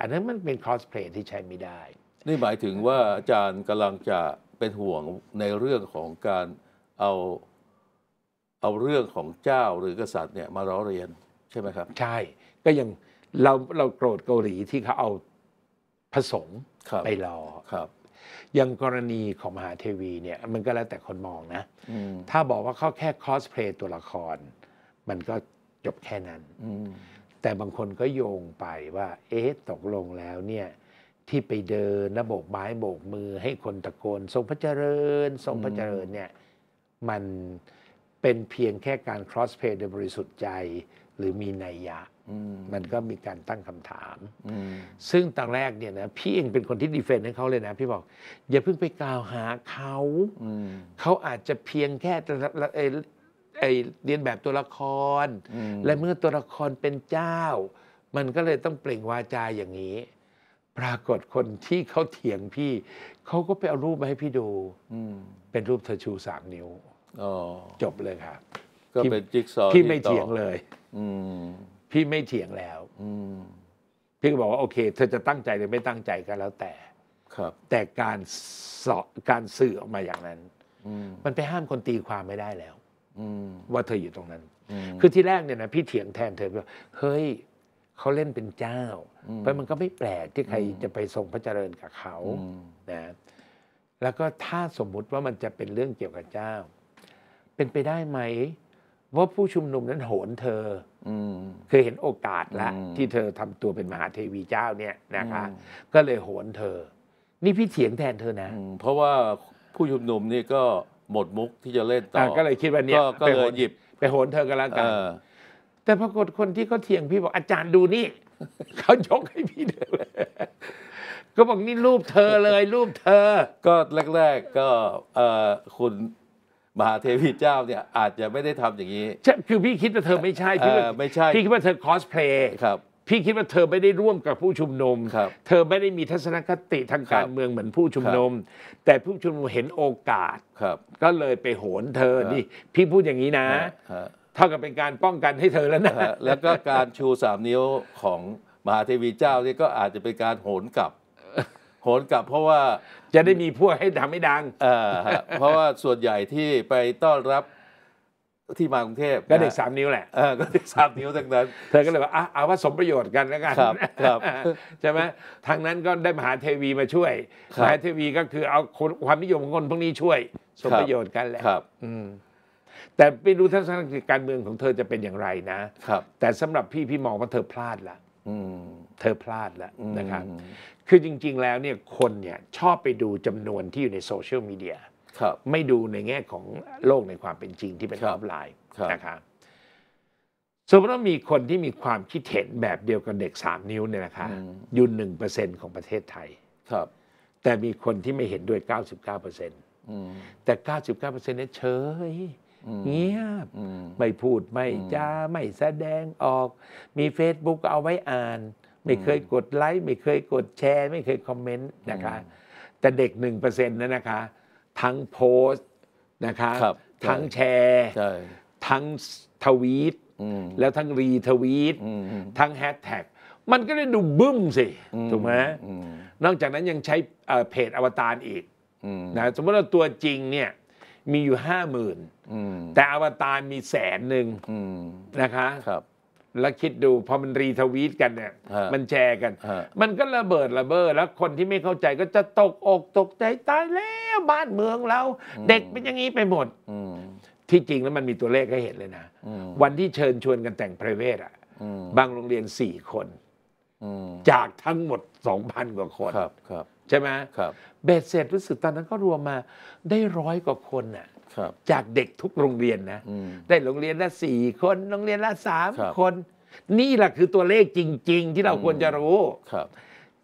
อันนั้นมันเป็นครอสเพลย์ที่ใช้ไม่ได้ นี่หมายถึงว่าอาจารย์กำลังจะเป็นห่วงในเรื่องของการ เอาเอาเรื่องของเจ้าหรือกษัตริย์เนี่ยมาร้อเรียนใช่ไหมครับ ใช่ ก็ยังเราเราโกรธเกาหลีที่เขาเอาผสมไปรอครับ ยังกรณีของมหาเทวีเนี่ยมันก็แล้วแต่คนมองนะถ้าบอกว่าเขาแค่คอสเพลย์ตัวละครมันก็จบแค่นั้นแต่บางคนก็โยงไปว่า เอ๊ะ ตกลงแล้วเนี่ย ที่ไปเดินระบบไม้โบกมือให้คนตะโกนทรงพระเจริญทรงพระเจริญเนี่ย มันเป็นเพียงแค่การ cross play โดยบริสุทธิ์ใจ หรือมีนัยยะมันก็มีการตั้งคำถาม ซึ่งตอนแรกเนี่ยนะ พี่เองเป็นคนที่ดีเฟนต์ให้เขาเลยนะ พี่บอก อย่าเพิ่งไปกล่าวหาเขาเขาอาจจะเพียงแค่ไอเรียนแบบตัวละคร และเมื่อตัวละครเป็นเจ้า มันก็เลยต้องเปล่งวาจาอย่างนี้ ปรากฏคนที่เขาเถียงพี่ เขาก็ไปเอารูปมาให้พี่ดูเป็นรูปเธอชูสามนิ้วจบเลยครับก็เป็นจิ๊กซอว์พี่ไม่เถียงเลยพี่ไม่เถียงแล้วพี่ก็บอกว่าโอเค เธอจะตั้งใจหรือไม่ตั้งใจก็แล้วแต่ ครับ แต่การสอการสื่อออกมาอย่างนั้นมันไปห้ามคนตีความไม่ได้แล้วว่าเธออยู่ตรงนั้น คือที่แรกเนี่ยนะพี่เถียงแทนเธอว่า เฮ้ยเขาเล่นเป็นเจ้าเพราะมันก็ไม่แปลกที่ใครจะไปส่งพระเจริญกับเขา นะ แล้วก็ถ้าสมมุติว่ามันจะเป็นเรื่องเกี่ยวกับเจ้า เป็นไปได้ไหม ว่าผู้ชุมนุมนั้นโหนเธอเคยเห็นโอกาสละ ที่เธอทำตัวเป็นมหาเทวีเจ้าเนี่ยนะคะ ก็เลยโหนเธอ นี่พี่เถียงแทนเธอนะเพราะว่าผู้ชุมนุมนี่ก็หมดมุกที่จะเล่นต่อก็เลยคิดว่าเนี่ยก็เลยหยิบ ไปโหนเธอกันแล้วกันแต่ปรากฏคนที่เขาเถียงพี่บอกอาจารย์ดูนี่เขายกให้พี่เลย ก็บอกนี่รูปเธอเลย รูปเธอ ก็แรกๆก็คุณมหาเทวีเจ้าเนี่ยอาจจะไม่ได้ทำอย่างนี้ช่คือพี่คิดว่าเธอไม่ใช่พี่ไม่ใช่ พี่คิดว่าเธอคอสเพลย์ครับพี่คิดว่าเธอไม่ได้ร่วมกับผู้ชุมนุม เธอไม่ได้มีทัศนคติทางการเมืองเหมือนผู้ชุมนุม แต่ผู้ชุมนุมเห็นโอกาสก็เลยไปโหนเธอ นี่พี่พูดอย่างนี้นะ เท่ากับเป็นการป้องกันให้เธอแล้วนะ แล้วก็การชูสามนิ้วของมหาเทวีเจ้านี่ก็อาจจะเป็นการโหนกลับ โหนกลับเพราะว่าจะได้มีพวกให้ทำให้ดังเพราะว่าส่วนใหญ่ที่ไปต้อนรับที่มากรุงเทพก็เด็กสามนิ้วแหละเออ ก็เด็กสามนิ้วทั้งนั้นเธอ ก็เลยว่าอ่ะเอาว่าสมประโยชน์กันแล้วกัน ครับ ครับใช่ไหมทางนั้นก็ได้มหาเทวีมาช่วย มหาเทวีก็คือเอาคความนิยมของคนพวกนี้ช่วย สมประโยชน์กันแหละครับ อืมแต่ไม่รู้ทัศนคติการเมืองของเธอจะเป็นอย่างไรนะ ครับ แต่สำหรับพี่พี่มองว่าเธอพลาดละเธอพลาดละนะครับ คือจริงๆแล้วเนี่ยคนเนี่ยชอบไปดูจำนวนที่อยู่ในโซเชียลมีเดียไม่ดูในแง่ของโลกในความเป็นจริงที่เป็นออฟไลน์นะครับ สมมติว่ามีคนที่มีความคิดเห็นแบบเดียวกับเด็กสามนิ้วเนี่ยนะคะอยู่หนึ่งเปอร์เซ็นของประเทศไทย ครับ แต่มีคนที่ไม่เห็นด้วยเก้าสิบเก้าเปอร์เซ็นต์แต่เก้าสิบเก้าเปอร์เซ็นต์เนี่ยเฉย เงียบไม่พูดไม่จาไม่แสดงออก มีเฟซบุ๊กเอาไว้อ่าน ไม่เคยกดไลค์ไม่เคยกดแชร์ ไม่เคยคอมเมนต์นะคะ แต่เด็กหนึ่งเปอร์เซ็นต์นั้นนะคะทั้งโพสต์นะคะครับ ทั้งแชร์่ทั้งทวีตแล้วทั้งรีทวีตทั้งแฮชแท็ก มันก็ได้ดูบึ้มสิ ถูกไหมนอกจากนั้นยังใช้เพจอวตารอีกนะสมมติว่าตัวจริงเนี่ยมีอยู่ห้าหมื่นแต่อวตารมีแสนหนึ่งนะคะคแล้วคิดดู พอมันรีทวีตกันเนี่ย มันแชร์กัน มันก็ระเบิดระเบ้อแล้วคนที่ไม่เข้าใจก็จะตกอกตกใจ ตายแล้ว บ้านเมืองเราเด็กเป็นอย่างนี้ไปหมดอที่จริงแล้วมันมีตัวเลขให้เห็นเลยนะ วันที่เชิญชวนกันแต่ง p r i v a t อะอบางโรงเรียนสี่คน จากทั้งหมดสองพันกว่าคนคคใช่ไหมเบ็ดเสร็จรู้สึกตอนนั้นก็รวมมาได้ร้อยกว่าคนน่ะจากเด็กทุกโรงเรียนนะ ได้โรงเรียนละสี่คน โรงเรียนละสามคน นี่แหละคือตัวเลขจริง ๆ ที่เราควรจะรู้ครับ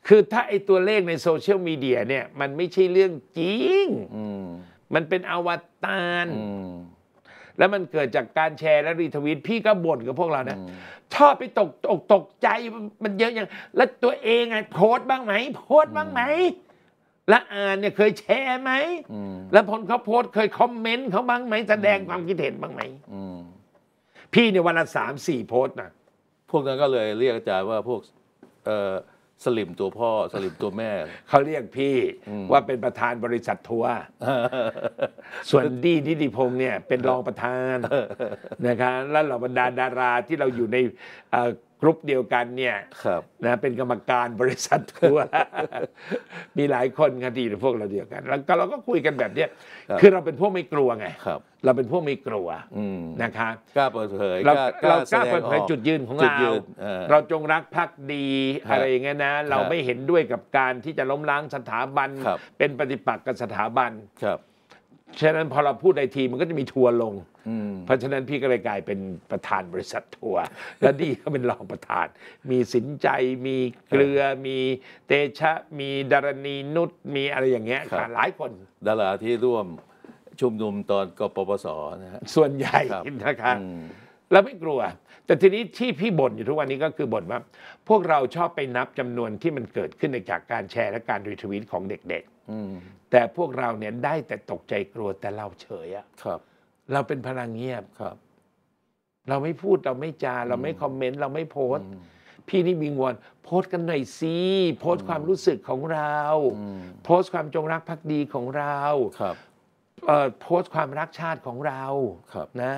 คือถ้าไอตัวเลขในโซเชียลมีเดียเนี่ย มันไม่ใช่เรื่องจริง มันเป็นอวตารแล้วมันเกิดจากการแชร์และรีทวิตพี่ก็บ่นกับพวกเรานะชอบไปตกตกตกใจมันเยอะอย่าง แล้วตัวเองไงโพสบ้างไหมโพสบ้างไหมและอ่านเนี่ยเคยแชร์ไหม แล้วผลเขาโพสเคยคอมเมนต์เขาบ้างไหม แสดงความคิดเห็นบ้างไหม พี่ในวันละสามสี่โพสนะพวกนั้นก็เลยเรียกอาจารย์ว่าพวกสลิมตัวพ่อ สลิมตัวแม่ เขาเรียกพี่ว่าเป็นประธานบริษัททัวร์ ส่วนดีนิติพงษ์เนี่ยเป็นรองประธานนะครับแล้วเหล่าบรรดาดาราที่เราอยู่ในกรุ๊ปเดียวกันเนี่ยนะเป็นกรรมการบริษัททัวร์มีหลายคนคดีในพวกเราเดียวกันแล้วเราก็คุยกันแบบเนี้ยคือเราเป็นพวกไม่กลัวไงเราเป็นพวกไม่กลัวนะคะกล้าเปิดเผยเราเรากล้าเปิดเผยจุดยืนของเราเราจงรักภักดีอะไรอย่างเงี้ยนะเราไม่เห็นด้วยกับการที่จะล้มล้างสถาบัน เป็นปฏิปักษ์กับสถาบันครับฉะนั้นพอเราพูดในทีมันก็จะมีทัวร์ลงเพราะฉะนั้นพี่ก็เลยกลายเป็นประธานบริษัททัวร์และดีก็เป็นรองประธาน มีสินใจมีเกลือมีเตชะ มีดารณีนุชมีอะไรอย่างเงี้ยหลายคนดาราที่ร่วมชุมนุมตอนกปปสนะฮะส่วนใหญ่นะครับแล้วไม่กลัว แต่ทีนี้ที่พี่บ่นอยู่ทุกวันนี้ก็คือบ่นว่า พวกเราชอบไปนับจำนวนที่มันเกิดขึ้นจากการแชร์และการรีทวิตของเด็ก ๆแต่พวกเราเนี่ยได้แต่ตกใจกลัวแต่เราเฉยอะครับ เราเป็นพลังเงียบครับ เราไม่พูดเราไม่จาเราไม่คอมเมนต์เราไม่โพสพี่นี่วิงวอนโพสกันหน่อยสิโพสความรู้สึกของเรา โพสความจงรักภักดีของเราครับโพสความรักชาติของเราครับนะ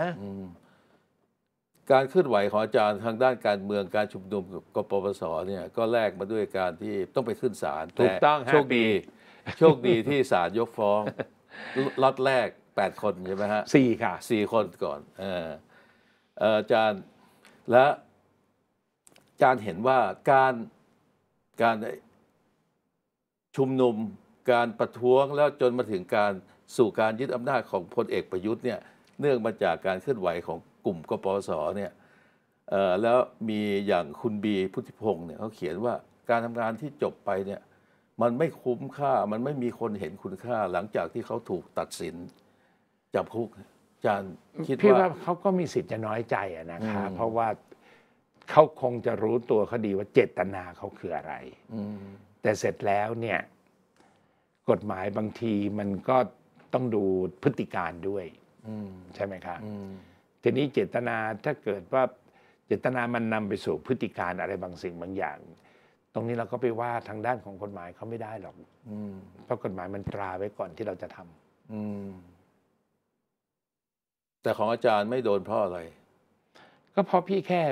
การเคลื่อนไหวของอาจารย์ทางด้านการเมืองการชุมนุมกับกปปสเนี่ย ก็แลกมาด้วยการที่ต้องไปขึ้นศาลถูกต้องโชคดีโชคดีที่ศาลยกฟ้องล็อตแรก 8 คนใช่ไหมฮะสี่ค่ะสี่คนก่อนอาจารย์และอาจารย์เห็นว่าการการชุมนุมการประท้วงแล้วจนมาถึงการสู่การยึดอำนาจของพลเอกประยุทธ์เนี่ยเนื่องมาจากการเคลื่อนไหวของกลุ่มกปสเนี่ยแล้วมีอย่างคุณบีพุทธิพงศ์เนี่ยเขาเขียนว่าการทำงานที่จบไปเนี่ยมันไม่คุ้มค่ามันไม่มีคนเห็นคุณค่าหลังจากที่เขาถูกตัดสินจำคุกจารย์คิดว่าพี่ว่าเขาก็มีสิทธิ์จะน้อยใจนะคะเพราะว่าเขาคงจะรู้ตัวเขาดีว่าเจตนาเขาคืออะไร แต่เสร็จแล้วเนี่ย กฎหมายบางทีมันก็ต้องดูพฤติการด้วยใช่ไหมครับทีนี้เจตนาถ้าเกิดว่าเจตนามันนำไปสู่พฤติการอะไรบางสิ่งบางอย่างตรงนี้เราก็ไปว่าทางด้านของกฎหมายเขาไม่ได้หรอกเพราะกฎหมายมันตราไว้ก่อนที่เราจะทำแต่ของอาจารย์ไม่โดนเพราะอะไรก็เพราะพี่แค่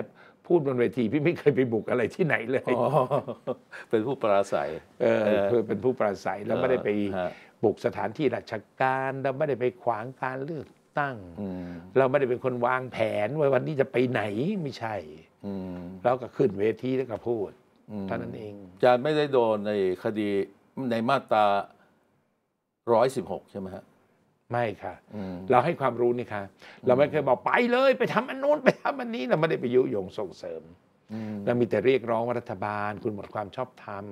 พูดบนเวที พี่ไม่เคยไปบุกอะไรที่ไหนเลยเป็นผู้ปราศัยเออเพื่อเป็นผู้ปราศัยแล้วไม่ได้ไปบุกสถานที่ราชการเราไม่ได้ไปขวางการเลือกตั้งเราไม่ได้เป็นคนวางแผนว่าวันนี้จะไปไหนไม่ใช่เราก็ขึ้นเวทีแล้วก็พูดท่านั้นเองจะไม่ได้โดนในคดีในมาตราร้อยสิบหกใช่ไหมฮะไม่ค่ะ เราให้ความรู้นี่ค่ะ เราไม่เคยบอกไปเลย ไปทำอันนู้นไปทำอันนี้ เราไม่ได้ไปยุยงส่งเสริม เรา มีแต่เรียกร้องว่ารัฐบาล คุณหมดความชอบธรรม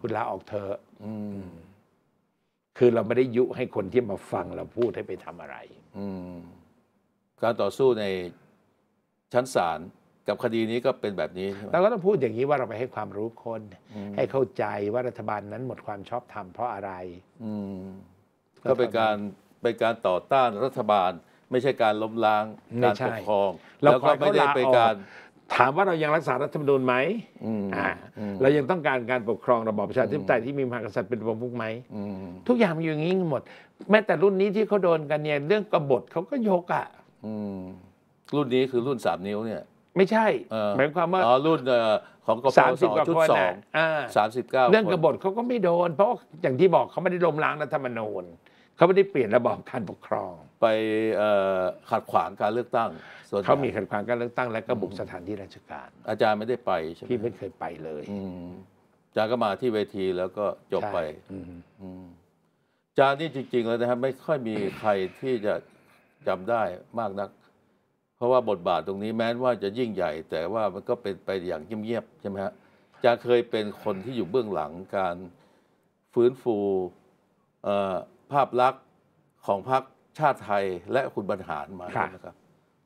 คุณลาออกเถอะคือเราไม่ได้ยุให้คนที่มาฟังเราพูดให้ไปทำอะไรการต่อสู้ในชั้นศาลกับคดีนี้ก็เป็นแบบนี้ เราก็ต้องพูดอย่างนี้ว่าเราไปให้ความรู้คน ให้เข้าใจว่ารัฐบาลนั้นหมดความชอบธรรมเพราะอะไรก็เป็นการเป็นการต่อต้านรัฐบาล ไม่ใช่การล้มล้างการปกครอง แล้วก็ไม่ได้เป็นการถามว่าเรายังรักษารัฐธรรมนูญไหมอ่าเรายังต้องการการปกครองระบอบประชาธิปไตยที่มีมหากษัตริย์เป็นประมุขไหมทุกอย่างมันอยู่อย่างนี้หมดแม้แต่รุ่นนี้ที่เขาโดนกันเนี่ยเรื่องกบฏเขาก็ยกอ่ะรุ่นนี้คือรุ่นสามนิ้วเนี่ยไม่ใช่หมายความว่าอ๋อรุ่นของกปสามสิบกว่าคนนะสามสิบเก้าเรื่องกบฏเขาก็ไม่โดน เพราะอย่างที่บอกเขาไม่ได้ล้มล้างรัฐธรรมนูญเขาไม่ได้เปลี่ยนระบอบการปกครอง ไปขัดขวางการเลือกตั้งเขามีขัดขวางการเลือกตั้ง และก็บุกสถานที่ราชการ อาจารย์ไม่ได้ไปใช่ไหมพี่ไม่เคยไปเลยอาจารย์ก็มาที่เวทีแล้วก็จบไปอาจารย์นี่จริงๆแล้วนะครับ ไม่ค่อยมีใครที่จะจำได้มากนักเพราะว่าบทบาทตรงนี้แม้ว่าจะยิ่งใหญ่ แต่ว่ามันก็เป็นไปอย่างเงียบๆใช่ไหมฮะจะเคยเป็นคนที่อยู่เบื้องหลังการฟื้นฟูภาพลักษณ์ของพรรคชาติไทยและคุณบรรหารมานะครับ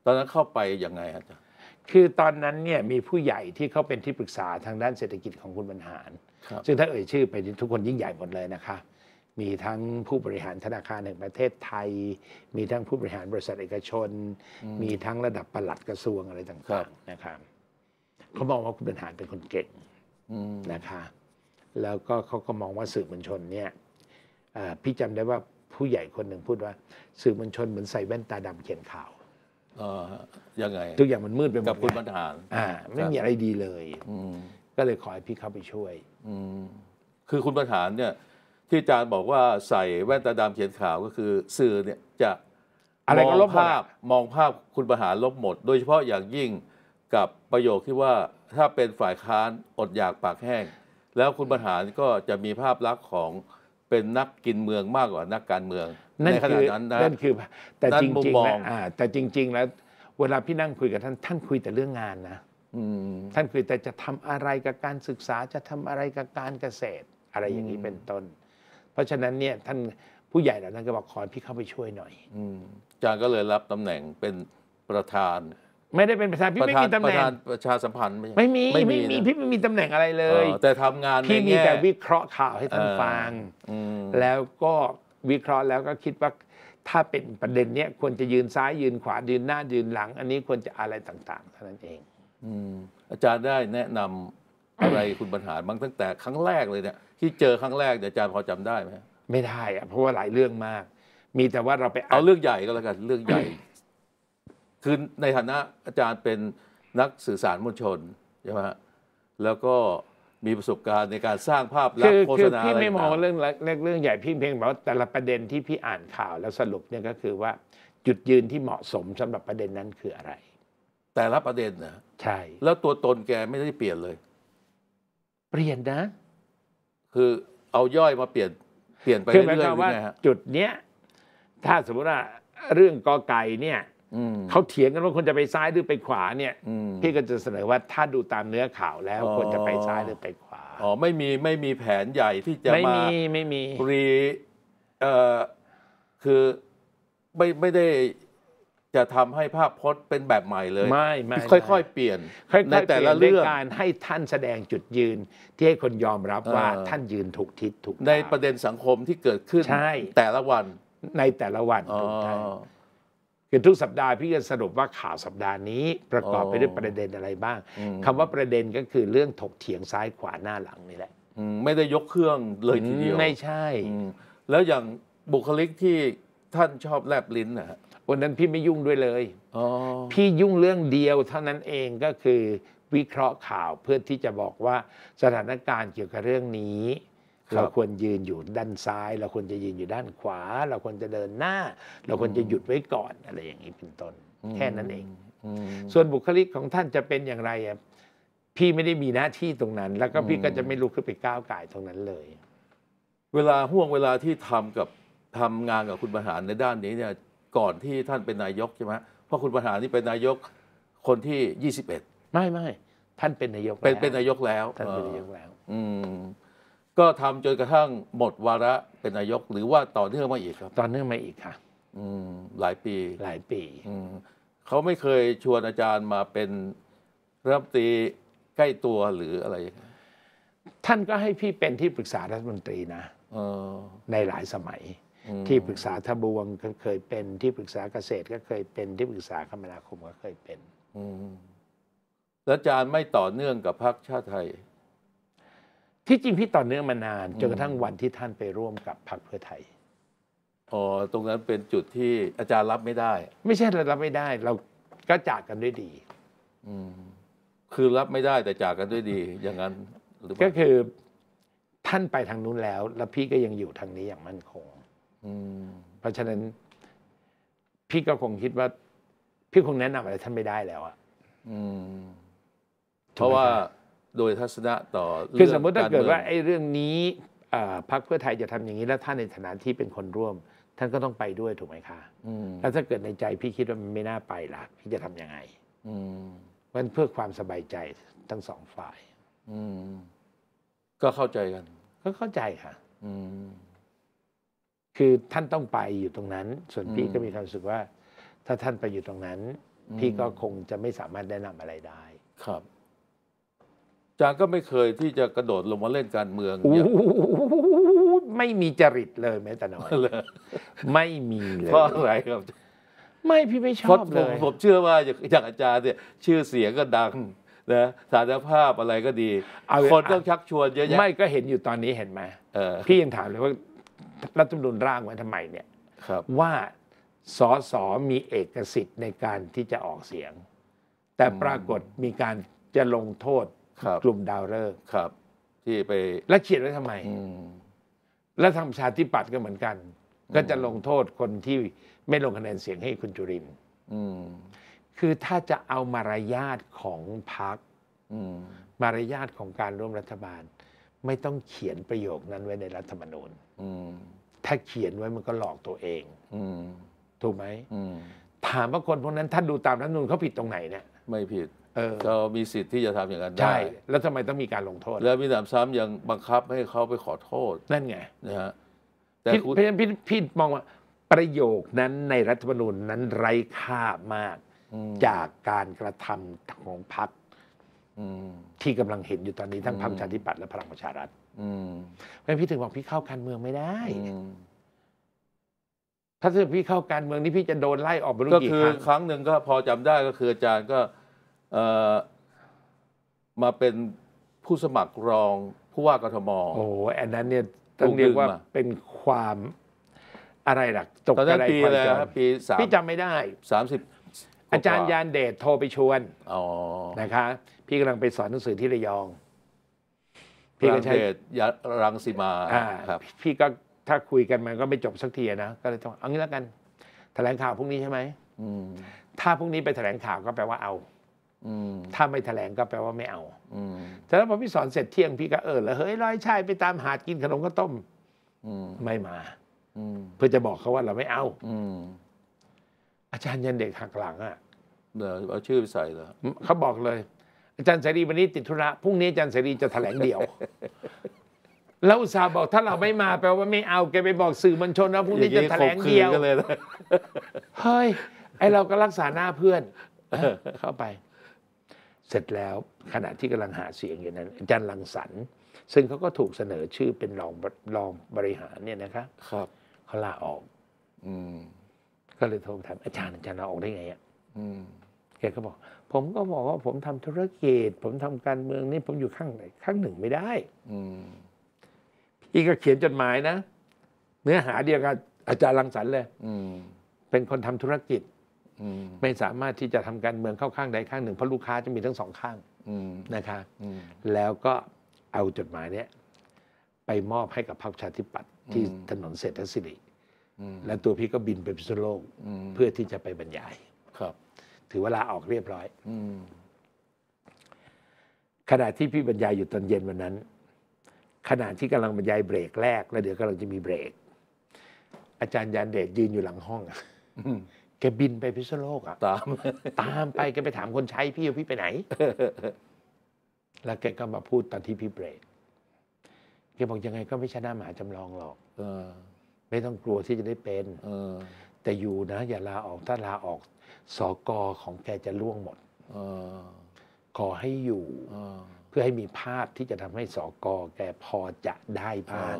ตอนนั้นเข้าไปยังไงฮะจรคือตอนนั้นเนี่ยมีผู้ใหญ่ที่เขาเป็นที่ปรึกษาทางด้านเศรษฐกิจของคุณบรรหาร ซึ่งถ้าเอ่ยชื่อไปทุกคนยิ่งใหญ่หมดเลยนะคะมีทั้งผู้บริหารธนาคารแห่งประเทศไทย มีทั้งผู้บริหารบริษัทเอกชน มีทั้งระดับปลัดกระทรวงอะไรต่างๆนะครับเขามองว่าคุณบรรหารเป็นคนเก่งนะคะ แล้วก็เขาก็มองว่าสื่อมวลชนเนี่ยพี่จำได้ว่าผู้ใหญ่คนหนึ่งพูดว่าสื่อมวลชนเหมือนใส่แว่นตาดำเขียนข่าวออยังไงทุกอย่างมันมืดไปหมดกับคุณบรรหารไม่มีอะไรดีเลยก็เลยขอให้พี่เข้าไปช่วยคือคุณบรรหารเนี่ยที่อาจารย์บอกว่าใส่แว่นตาดำเขียนข่าวก็คือสื่อเนี่ยจะอะไรก็ลบภาพมองภาพคุณประหารลบหมด โดยเฉพาะอย่างยิ่งกับประโยคที่ว่าถ้าเป็นฝ่ายค้านอดอยากปากแห้ง แล้วคุณประหารก็จะมีภาพลักษณ์ของเป็นนักกินเมืองมากกว่านักการเมือง ในขณะนั้นนะนั่นคือแต่จริงๆนะ้แต่จริง ๆ แล้ว เวลาพี่นั่งคุยกับ ท่านท่านคุยแต่เรื่องงานนะท่านคุยแต่จะทำอะไรกับการศึกษาจะทำอะไรกับการเกษตร อะไรอย่างนี้เป็นต้นราะฉะนั้นเนี่ยท่านผู้ใหญ่เหล่านั้นก็บอกขอพี่เข้าไปช่วยหน่อยอาจารย์ก็เลยรับตำแหน่งเป็นประธาน ไม่ได้เป็นประธานพี่ไม่มีตำแหน่งประธานประชาสัมพันธ์ไม่ไมีไม่มีพี่ไม่มีตำแหน่งอะไรเลยแต่ทำงานพี่มีแต่วิเคราะห์ข่าวให้ท่านฟังแล้วก็วิเคราะห์แล้วก็คิดว่าถ้าเป็นประเด็นเนี้ยควรจะยืนซ้ายยืนขวา ยืนหน้ายืนหลัง อันนี้ควรจะอะไรต่างๆเท่านั้นเองอาจารย์ได้แนะนำอะไรคุณบรรหารบ้างตั้งแต่ครั้งแรกเลยเนี่ยที่เจอครั้งแรกเดี๋ยว อาจารย์พอจำได้ไหมไม่ได้อะเพราะว่าหลายเรื่องมาก มีแต่ว่าเราไปเอาเรื่องใหญ่ก็แล้วกันเรื่องใหญ่คือในฐานะอาจารย์เป็นนักสื่อสารมวลชน ใช่ไหมฮะแล้วก็มีประสบการณ์ในการสร้างภาพลักษณ์โฆษณาอะไร่างพี่ไม่มองเรื่องเรื่องใหญ่พี่เพียงบอกว่าแต่ละประเด็นที่พี่อ่านข่าว แล้วสรุปเนี่ยก็คือว่า จุดยืนที่เหมาะสมสำหรับประเด็นนั้นคืออะไร แต่ละประเด็นนะใช่ แล้วตัวตนแกไม่ได้เปลี่ยนเลย เปลี่ยนนะคือเอาย่อยมา เปลี่ยนเปลี่ยนไปเรื่อยๆหรวอไงฮะจุดเนี้ยถ้าสมมติว่าเรื่องกอไก่เนี่ยเขาเถียงกันว่าคนจะไปซ้ายหรือไปขวาเนี่ยพี่ก็จะเสนอว่า ถ้าดูตามเนื้อข่าวแล้วควรจะไปซ้ายหรือไปขวาอ๋อไม่มีไม่มีแผนใหญ่ที่จะมาไม่มีไม่มีรีเอ่อคือไม่ไม่ได้จะทำให้ภาพพจน์เป็นแบบใหม่เลยไม่ไม่ค่อยๆ เปลี่ยนในแต่ละเรื่องการให้ท่านแสดงจุดยืน ที่ให้คนยอมรับว่าท่านยืนถูกทิศถูกในประเด็นสังคมที่เกิดขึ้นใช่แต่ละวันในแต่ละวันถูกต้องคือทุกสัปดาห์พี่จะสรุปว่าข่าวสัปดาห์นี้ประกอบไปด้วยประเด็นอะไรบ้าง คำว่าประเด็นก็คือเรื่องถกเถียงซ้ายขวาหน้าหลังนี่แหละไม่ได้ยกเครื่องเลยทีเดียวไม่ใช่แล้วอย่างบุคลิกที่ท่านชอบแลบลิ้นนะฮะวันนั้นพี่ไม่ยุ่งด้วยเลย พี่ยุ่งเรื่องเดียวเท่านั้นเองก็คือวิเคราะห์ข่าวเพื่อที่จะบอกว่าสถานการณ์เกี่ยวกับเรื่องนี้ เราควรยืนอยู่ด้านซ้าย เราควรจะยืนอยู่ด้านขวา เราควรจะเดินหน้า เราควรจะหยุดไว้ก่อนอะไรอย่างนี้เป็นต้นแค่นั้นเอง ส่วนบุคลิกของท่านจะเป็นอย่างไรพี่ไม่ได้มีหน้าที่ตรงนั้น แล้วก็พี่ก็จะไม่ลุกขึ้นไปก้าวไก่ตรงนั้นเลย เวลาห่วงเวลาที่ทำกับทำงานกับคุณบรหารในด้านนี้เนี่ยก่อนที่ท่านเป็นนายกใช่ไหมเพราะคุณประหานนี่เป็นนายก คนที่ยี่สิบเอ็ดไม่ไม่ท่านเป็นนายก เป็นเป็นนายกแล้วท่านเป็นนายกแล้ว อืมก็ทำจนกระทั่งหมดวาระเป็นนายก หรือว่าต่อเนื่องมาอีกครับต่อเนื่องมาอีกค่ะอืมหลายปีหลายปี อืมเขาไม่เคยชวนอาจารย์มาเป็นรัฐมนตรีใกล้ตัวหรืออะไร ท่านก็ให้พี่เป็นที่ปรึกษารัฐมนตรีนะออ ในหลายสมัยที่ปรึกษาทบวงก็เคยเป็นที่ปรึกษาเกษตรก็เคยเป็นที่ปรึกษาคมนาคมก็เคยเป็นแล้วอาจารย์ไม่ต่อเนื่องกับพรรคชาติไทย ที่จริงพี่ต่อเนื่องมานาน จนกระทั่งวันที่ท่านไปร่วมกับพรรคเพื่อไทยอ๋อตรงนั้นเป็นจุดที่อาจารย์รับไม่ได้ ไม่ใช่เรารับไม่ได้ เราก็จากกันด้วยดีคือรับไม่ได้แต่จากกันด้วยดี อย่างนั้นก็คือท่านไปทางนู้นแล้ว แล้วพี่ก็ยังอยู่ทางนี้อย่างมั่นคงเพราะฉะนั้น พี่ก็คงคิดว่า พี่คงแนะนำอะไรท่านไม่ได้แล้วอะเพราะว่าโดยทัศนะต่อคือสมมติถ้าเกิดว่าไอ้เรื่องนี้พรรคเพื่อไทยจะทำอย่างนี้แล้วท่านในฐานะที่เป็นคนร่วม ท่านก็ต้องไปด้วยถูกไหมคะแล้วถ้าเกิดในใจพี่คิดว่ามันไม่น่าไปล่ะพี่จะทํำยังไง อืมันเพื่อความสบายใจทั้งสองฝ่าย อืก็เข้าใจกัน ก็เข้าใจค่ะอืมคือ ท่านต้องไปอยู่ตรงนั้น ส่วนพี่ก็มีความรู้สึกว่า ถ้าท่านไปอยู่ตรงนั้น พี่ก็คงจะไม่สามารถแนะนำอะไรได้ ครับ จางก็ไม่เคยที่จะกระโดดลงมาเล่นการเมืองอย่างไม่มีจริตเลยแม้แต่น้อยไม่มีเลยเพราะอะไรครับ ไม่พี่ไม่ชอบเลย ผมเชื่อว่า อย่างอาจารย์เนี่ยชื่อเสียงก็ดังนะสารภาพอะไรก็ดี คนต้องชักชวนเยอะแยะไม่ก็เห็นอยู่ตอนนี้เห็นไหมพี่ยังถามเลยว่ารัฐธรรมนูญร่างไว้ทำไมเนี่ยว่าสสมีเอกสิทธิ์ในการที่จะออกเสียง แต่ปรากฏมีการจะลงโทษกลุ่มดาวฤกษ์ที่ไปและเขียนไว้ทำไมและทางประชาธิปัตย์ก็เหมือนกัน ก็จะลงโทษคนที่ไม่ลงคะแนนเสียงให้คุณจุรินคือถ้าจะเอามารยาทของพรรคมารยาทของการร่วมรัฐบาล ไม่ต้องเขียนประโยคนั้นไว้ในรัฐธรรมนูญถ้าเขียนไว้มันก็หลอกตัวเองถูกไหมถามว่าคนพวกนั้นท่านดูตามรัฐนูนเขาผิดตรงไหนเนี่ย ไม่ผิดเรามีสิทธิ์ที่จะทำอย่างนั้นได้ ใช่ แล้วทำไมต้องมีการลงโทษ แล้วมีหนามซ้ำยังบังคับให้เขาไปขอโทษ นั่นไง นะฮะแต่พี่พี่พี่มองว่าประโยคนั้นในรัฐธรรมนูญนั้นไร้ค่ามากจากการกระทำของพรรคที่กำลังเห็นอยู่ตอนนี้ทั้งพรรคชาธิปัตย์และพลังประชารัฐเพราะพี่ถึงบอก พี่เข้าการเมืองไม่ได้ถ้าพี่เข้าการเมืองนี่พี่จะโดนไล่ออกไปรู้กกี่ค้งครั้งหนึ่งก็พอจำได้ก็คือ อาจารย์ก็มาเป็นผู้สมัครรอง ผู้ว่ากทมโอ้โหอันนั้นเนี่ยต้องเรียกว่าเป็นความอะไรล่ะตกอะไรปีอะไรปีสามพี่จำไม่ได้สามสิบ อาจารย์ยานเดชโทรไปชวนนะคะพี่กำลังไปสอนหนังสือที่ระยองพี่ก็ใช้ยารังสีมาครับ พี่ก็ ถ้าคุยกันมันก็ไม่จบสักทีนะก็เลยต้องเอางี้แล้วกัน แถลงข่าวพรุ่งนี้ใช่ไหมถ้าพรุ่งนี้ไปแถลงข่าวก็แปลว่าเอาถ้าไม่แถลงก็แปลว่าไม่เอาแต่แล้วพอพี่สอนเสร็จเที่ยงพี่ก็เออแล้วเฮ้ยร้อยชายไปตามหาดกินขนมข้าวต้มไม่มาเพื่อจะบอกเขาว่าเราไม่เอาอาจารย์ยันเด็กหักหลังอ่ะเดี๋ยวเอาชื่อไปใส่เหรอเขาบอกเลยอาจารย์เสรีวันนี้ติดธุระ พรุ่งนี้อาจารย์เสรีจะแถลงเดี่ยว แล้วอุตส่าห์บอกถ้าเราไม่มาแปลว่าไม่เอา แกไปบอกสื่อมวลชนนะพรุ่งนี้จะแถลงเดี่ยวเฮ้ย ไอเราก็รักษาหน้าเพื่อน เข้าไป เสร็จแล้วขณะที่กำลังหาเสียงอย่างนั้นอาจารย์ลังสรรค์ซึ่งเขาก็ถูกเสนอชื่อเป็นรองรองบริหารเนี่ยนะคะครับ เขาลาออก อืมก็เลยโทรถามอาจารย์อาจารย์ลาออกได้ไงอ่ะอืมแกก็บอกผมก็บอกว่าผมทำธุรกิจ ผมทำการเมืองนี่ผมอยู่ข้างไหนข้างหนึ่งไม่ได้อืพี่ก็เขียนจดหมายนะเนื้อหาเดียวกับอาจารย์รังสรรค์เลย อืเป็นคนทำธุรกิจไม่สามารถที่จะทำการเมืองเข้าข้างใดข้างหนึ่งเพราะลูกค้าจะมีทั้งสองข้างนะคะแล้วก็เอาจดหมายเนี้ยไปมอบให้กับพรรคชาติปัตย์ที่ถนนเศรษฐศิริและตัวพี่ก็บินไปพิษณุโลกเพื่อที่จะไปบรรยายถือเวลาออกเรียบร้อยขณะที่พี่บรรยายอยู่ตอนเย็นวันนั้น ขณะที่กำลังบรรยายเบรกแรก แล้วเดี๋ยวกำลังจะมีเบรก อาจารย์ยานเดชยืนอยู่หลังห้องอะแกบินไปพิษโลกอะตามตามไปแกไปถามคนใช้ พี่ว่าพี่ไปไหน แล้วแกก็มาพูดตอนที่พี่เบรกแกบอกยังไงก็ไม่ชนะหมาจำลองหรอกไม่ต้องกลัวที่จะได้เป็นแต่อยู่นะอย่าลาออกถ้าลาออกสอกอ ของแกจะล่วงหมดขอให้อยู่เพื่อให้มีภาพที่จะทำให้สอกอ แกพอจะได้บ้าน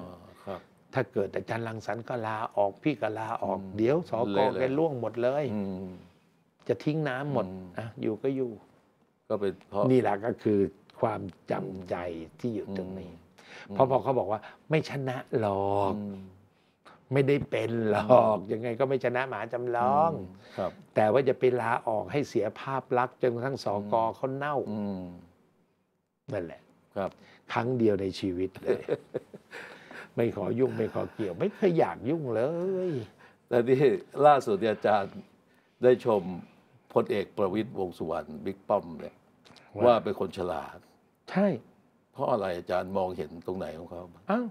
ถ้าเกิดอาจารย์ลังสรรค์ก็ลาออกพี่ก็ลาออก เดี๋ยวสอกอแกล่วงหมดเลยจะทิ้งน้ำหมดอ่ะอยู่ก็อยู่ ก็เป็นนี่แหละก็คือความจำใจที่อยู่ตรงนี้เพราะพอเขาบอกว่า ไม่ชนะหรอกไม่ได้เป็นหรอก ยังไงก็ไม่ชนะหมาจำลองแต่ว่าจะไปลาออกให้เสียภาพลักษณ์จนทั้งสอกอเขาเน่านั่นแหละครับ ครั้งเดียวในชีวิตเลย ไม่ขอยุ่งไม่ขอเกี่ยว ไม่เคยอยากยุ่งเลยแต่ที่ ล่าสุดอาจารย์ได้ชมพลเอกประวิตยวงสุวรรณบิ๊กป้อมเนี่ยว่าเป็นคนฉลาด ใช่ เพราะอะไรอาจารย์มองเห็นตรงไหนของเขาอ้าว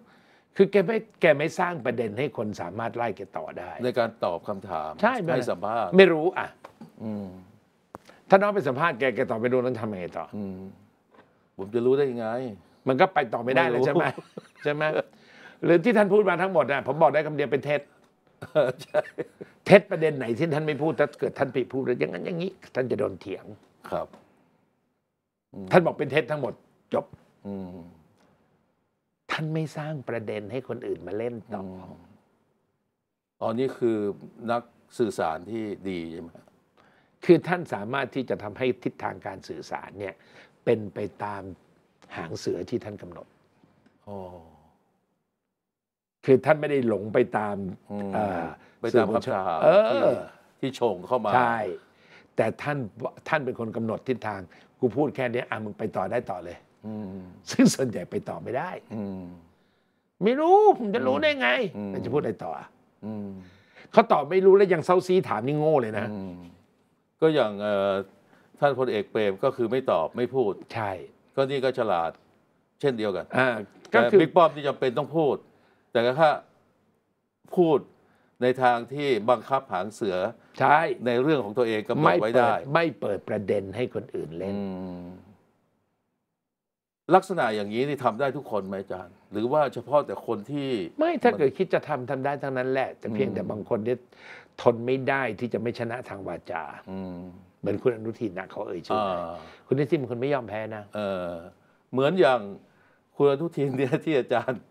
คือแกไม่แกไม่สร้างประเด็นให้คนสามารถไล่แกต่อได้ ในการตอบคำถามใช่ไม่สัมภาษณ์ไม่รู้อ่ะอืถ้าน้องไปสัมภาษณ์แกแกตอบไปดูนั้นทำยังไงต่อ อืผมจะรู้ได้ยังไง มันก็ไปต่อไม่ได้เลยใช่ไหมใช่ไหมหรือที่ท่านพูดมาทั้งหมดน่ะผมบอกได้คำเดียวเป็นเท็จใช่เท็จประเด็นไหนที่ท่านไม่พูด ถ้าเกิดท่านไปพูดแล้วอย่างนั้นอย่างนี้ท่านจะโดนเถียง ครับ ท่านบอกเป็นเท็จทั้งหมด จบ อืมท่านไม่สร้างประเด็นให้คนอื่นมาเล่นต่ออ๋อนี่คือนักสื่อสารที่ดีใช่ไหมคือท่านสามารถที่จะทำให้ทิศทางการสื่อสารเนี่ยเป็นไปตามหางเสือที่ท่านกำหนด อ๋อ คือท่านไม่ได้หลงไปตามไปตามคำชาอที่ชงเข้ามา ใช่ แต่ท่านท่านเป็นคนกำหนดทิศทาง กูพูดแค่นี้อ่ะมึงไปต่อได้ต่อเลยซึ่งส่วนใหญ่ไปต่อไม่ได้ไม่รู้ ผมจะรู้ได้ไงจะพูดอะไรต่อเขาตอบไม่รู้แล้วยังเซาซีถามนี่โง่เลยนะ ก็อย่างท่านพลเอกเปรมก็คือไม่ตอบไม่พูด ใช่ ก็นี่ก็ฉลาดเช่นเดียวกันก็คือบิ๊กป้อมที่จำเป็นต้องพูด แต่ก็ถ้าพูดในทางที่บังคับหางเสือใช่ในเรื่องของตัวเองก็ไม่ไว้ได้ ไม่เปิดประเด็นให้คนอื่นเล่นลักษณะอย่างนี้นี่ทำได้ทุกคนไหมอาจารย์ หรือว่าเฉพาะแต่คนที่ ไม่ถ้าเกิดคิดจะทำทำได้ทั้งนั้น แหละแต่เพียงแต่บางคนเนี่ยทนไม่ได้ที่จะไม่ชนะทางวาจา อืเหมือนคุณอนุทินนะเขาเอ่ยชื่อคุณอนุทินเป็นคนไม่ยอมแพ้นะเออ เหมือนอย่างคุณอนุทินเนี่ยที่อาจารย์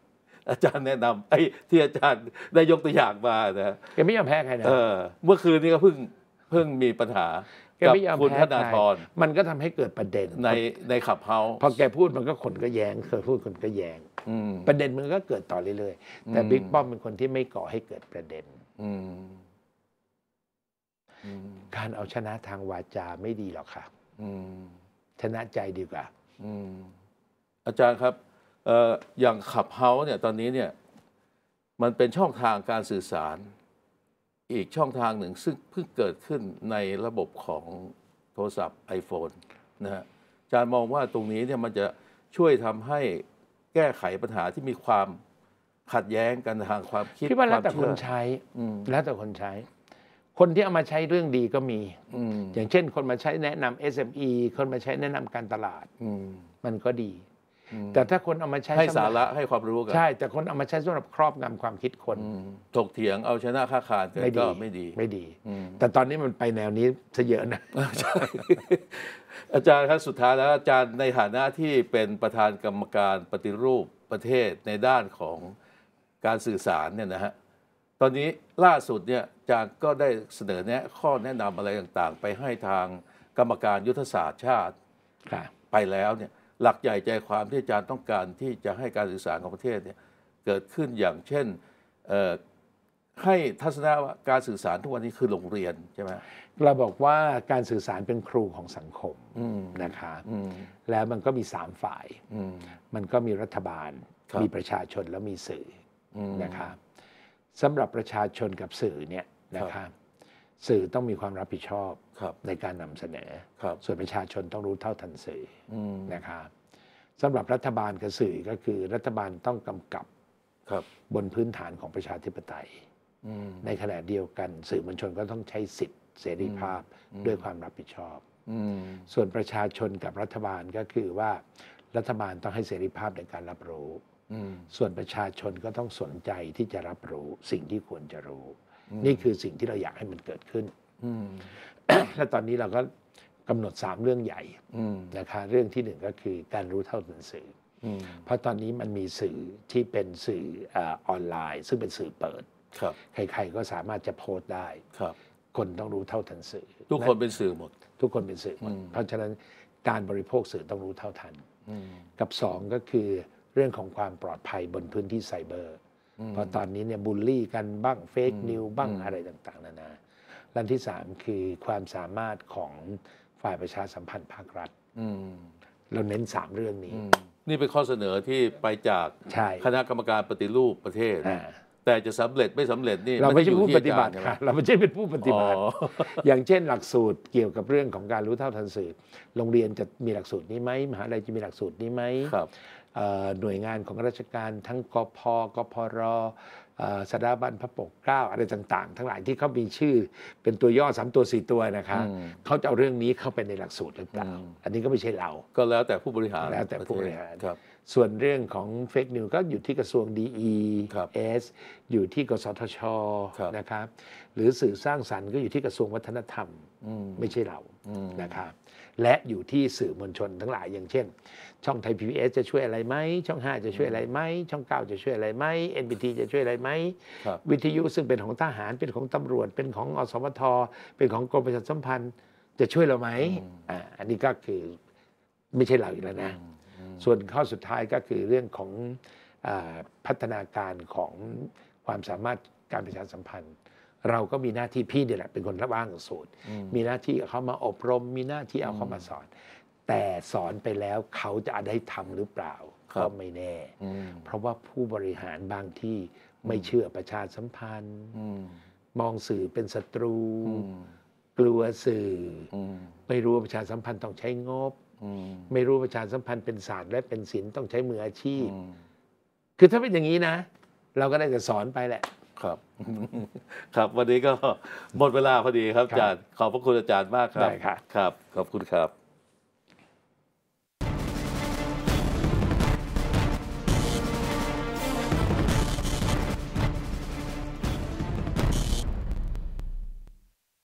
อาจารย์แนะนำไอ้ที่อาจารย์ได้ยกตัวอย่างมานะแกไม่ยอมแพ้ใครนะเออเมื่อคืนนี้ก็เพิ่งเพิ่งมีปัญหาแกไม่ยอมคุณธนาธรมันก็ทำให้เกิดประเด็น ในในขับเฮาพอแกพูดมันก็คนก็แย้ง เคยพูดคนก็แย้งประเด็นมันก็เกิดต่อเรื่อยๆ แต่บิ๊กป้อมเป็นคนที่ไม่ก่อให้เกิดประเด็น การเอาชนะทางวาจาไม่ดีหรอกค่ะชนะใจดีกว่าอาจารย์ครับ อย่างขับเฮาเนี่ย ตอนนี้เนี่ย มันเป็นช่องทางการสื่อสารอีกช่องทางหนึ่งซึ่งเพิ่งเกิดขึ้นในระบบของโทรศัพท์ iPhone นะฮะอาจารย์มองว่าตรงนี้เนี่ยมันจะช่วยทำให้แก้ไขปัญหาที่มีความขัดแย้งกันทางความคิดคิดว่าแล้วแต่คนใช้แล้วแต่คนใช้ คนที่เอามาใช้เรื่องดีก็มีอย่างเช่นคนมาใช้แนะนำ SME คนมาใช้แนะนำการตลาด มันก็ดีแต่ถ้าคนเอามาใช้ให้สาระให้ความรู้กันใช่ แต่คนเอามาใช้สำหรับครอบงำความคิดคนถกเถียงเอาชนะค่าขาดไม่ดีไม่ดีไม่ดี แต่ตอนนี้มันไปแนวนี้ซะเยอะนะอาจารย์ครับสุดท้ายแล้วอาจารย์ในฐานะที่เป็นประธานกรรมการปฏิรูปประเทศในด้านของการสื่อสารเนี่ยนะฮะตอนนี้ล่าสุดเนี่ยอาจารย์ก็ได้เสนอแนะข้อแนะนำอะไรต่าง ๆ ไปให้ทางกรรมการยุทธศาสตร์ชาติไปแล้วเนี่ยหลักใหญ่ใจความที่อาจารย์ต้องการที่จะให้การศึกษาของประเทศเนี่ยเกิดขึ้นอย่างเช่นให้ทัศนะการสื่อสารทุกวันนี้คือโรงเรียนใช่ไหมเราบอกว่าการสื่อสารเป็นครูของสังคมนะคะแล้วมันก็มีสามฝ่าย มันก็มีรัฐบาลมีประชาชนแล้วมีสื่อนะคะสำหรับประชาชนกับสื่อเนี่ยนะคะสื่อต้องมีความรับผิดชอบในการนำเสนอส่วนประชาชนต้องรู้เท่าทันสื่อนะครับสำหรับรัฐบาลกับสื่อก็คือ รัฐบาลต้องกำกับบนพื้นฐานของประชาธิปไตย ในขณะเดียวกัน สื่อมวลชนก็ต้องใช้สิทธิเสรีภาพด้วยความรับผิดชอบ ส่วนประชาชนกับรัฐบาลก็คือว่า รัฐบาลต้องให้เสรีภาพในการรับรู้ ส่วนประชาชนก็ต้องสนใจที่จะรับรู้สิ่งที่ควรจะรู้นี่คือสิ่งที่เราอยากให้มันเกิดขึ้น และตอนนี้เราก็กำหนดสามเรื่องใหญ่นะคะเรื่องที่หนึ่งก็คือการรู้เท่าทันสื่อเพราะตอนนี้มันมีสื่อที่เป็นสื่อออนไลน์ ซึ่งเป็นสื่อเปิด ใครๆก็สามารถจะโพสต์ได้ครับคนต้องรู้เท่าทันสื่อทุกคนเป็นสื่อหมดทุกคนเป็นสื่อหมด เพราะฉะนั้นการบริโภคสื่อต้องรู้เท่าทันกับสองก็คือเรื่องของความปลอดภัยบนพื้นที่ไซเบอร์เพราะตอนนี้เนี่ยบูลลี่กันบ้างเฟกนิวบ้างอะไรต่าง ๆนานาลนที่สามคือความสามารถของฝ่ายประชาสัมพันธ์ภาครัฐ เราเน้นสามเรื่องนี้ นี่เป็นข้อเสนอที่ไปจากคณะกรรมการปฏิรูปประเทศ แต่จะสำเร็จไม่สำเร็จนี่เราไม่ใช่ผู้ปฏิบัติค่ะเราไม่ใช่เป็นผู้ปฏิบัติ อย่างเช่นหลักสูตรเกี่ยวกับเรื่องของการรู้เท่าทันสื่อโรงเรียนจะมีหลักสูตรนี้ไหมมหาลัยจะมีหลักสูตรนี้ไหมหน่วยงานของราชการทั้งกพกพรสถาบันพระปกเกล้า อะไรต่างๆ ทั้งหลายที่เขามีชื่อเป็นตัวย่อสามตัวสี่ตัวนะคะเขาจะเอาเรื่องนี้เข้าไปในหลักสูตรหรือเปล่าอันนี้ก็ไม่ใช่เรา ก็แล้วแต่ผู้บริหารแล้วแต่ผู้บริหารครับส่วนเรื่องของเฟกนิวก็อยู่ที่กระทรวงดีเอสอยู่ที่กสทชนะครับ หรือสื่อสร้างสรรค์ก็อยู่ที่กระทรวงวัฒนธรรม ไม่ใช่เรานะครับและอยู่ที่สื่อมวลชนทั้งหลายอย่างเช่น ช่องไทยพี s จะช่วยอะไรไหมช่อง5จะช่วยอะไรไหมช่อง9จะช่วยอะไรไหมเอีทีจะช่วยอะไรไหม วิทยุซึ่งเป็นของทหารเป็นของตำรวจ เป็นของอสมทเป็นของกรมประชาสัมพันธ์จะช่วยเราไหมอ่าอันนี้ก็คือไม่ใช่เราอีกแล้วนะส่วนข้อสุดท้ายก็คือเรื่องของอพัฒนาการของความสามารถการประชาสัมพันธ์เราก็มีหน้าที่พี่เดี๋ยแหละเป็นคนรับว่างสูตรมีหน้าที่เขามาอบรม มีหน้าที่เอาเขามาสอน แต่สอนไปแล้วเขาจะได้ทำหรือเปล่า ก็ไม่แน่ เพราะว่าผู้บริหารบางที่ไม่เชื่อประชาสัมพันธ์ มองสื่อเป็นศัตรู กลัวสื่อ ไม่รู้ประชาสัมพันธ์ต้องใช้งบ ไม่รู้ประชาสัมพันธ์เป็นศาสตร์และ เป็นศิลป์ต้องใช้มืออาชีพ คือถ้าเป็นอย่างนี้นะ เราก็ได้แต่สอนไปแหละครับครับวันนี้ก็หมดเวลาพอดีครับอาจารย์ขอบพระคุณอาจารย์มากครับได้ครับครับ ขอบคุณครับ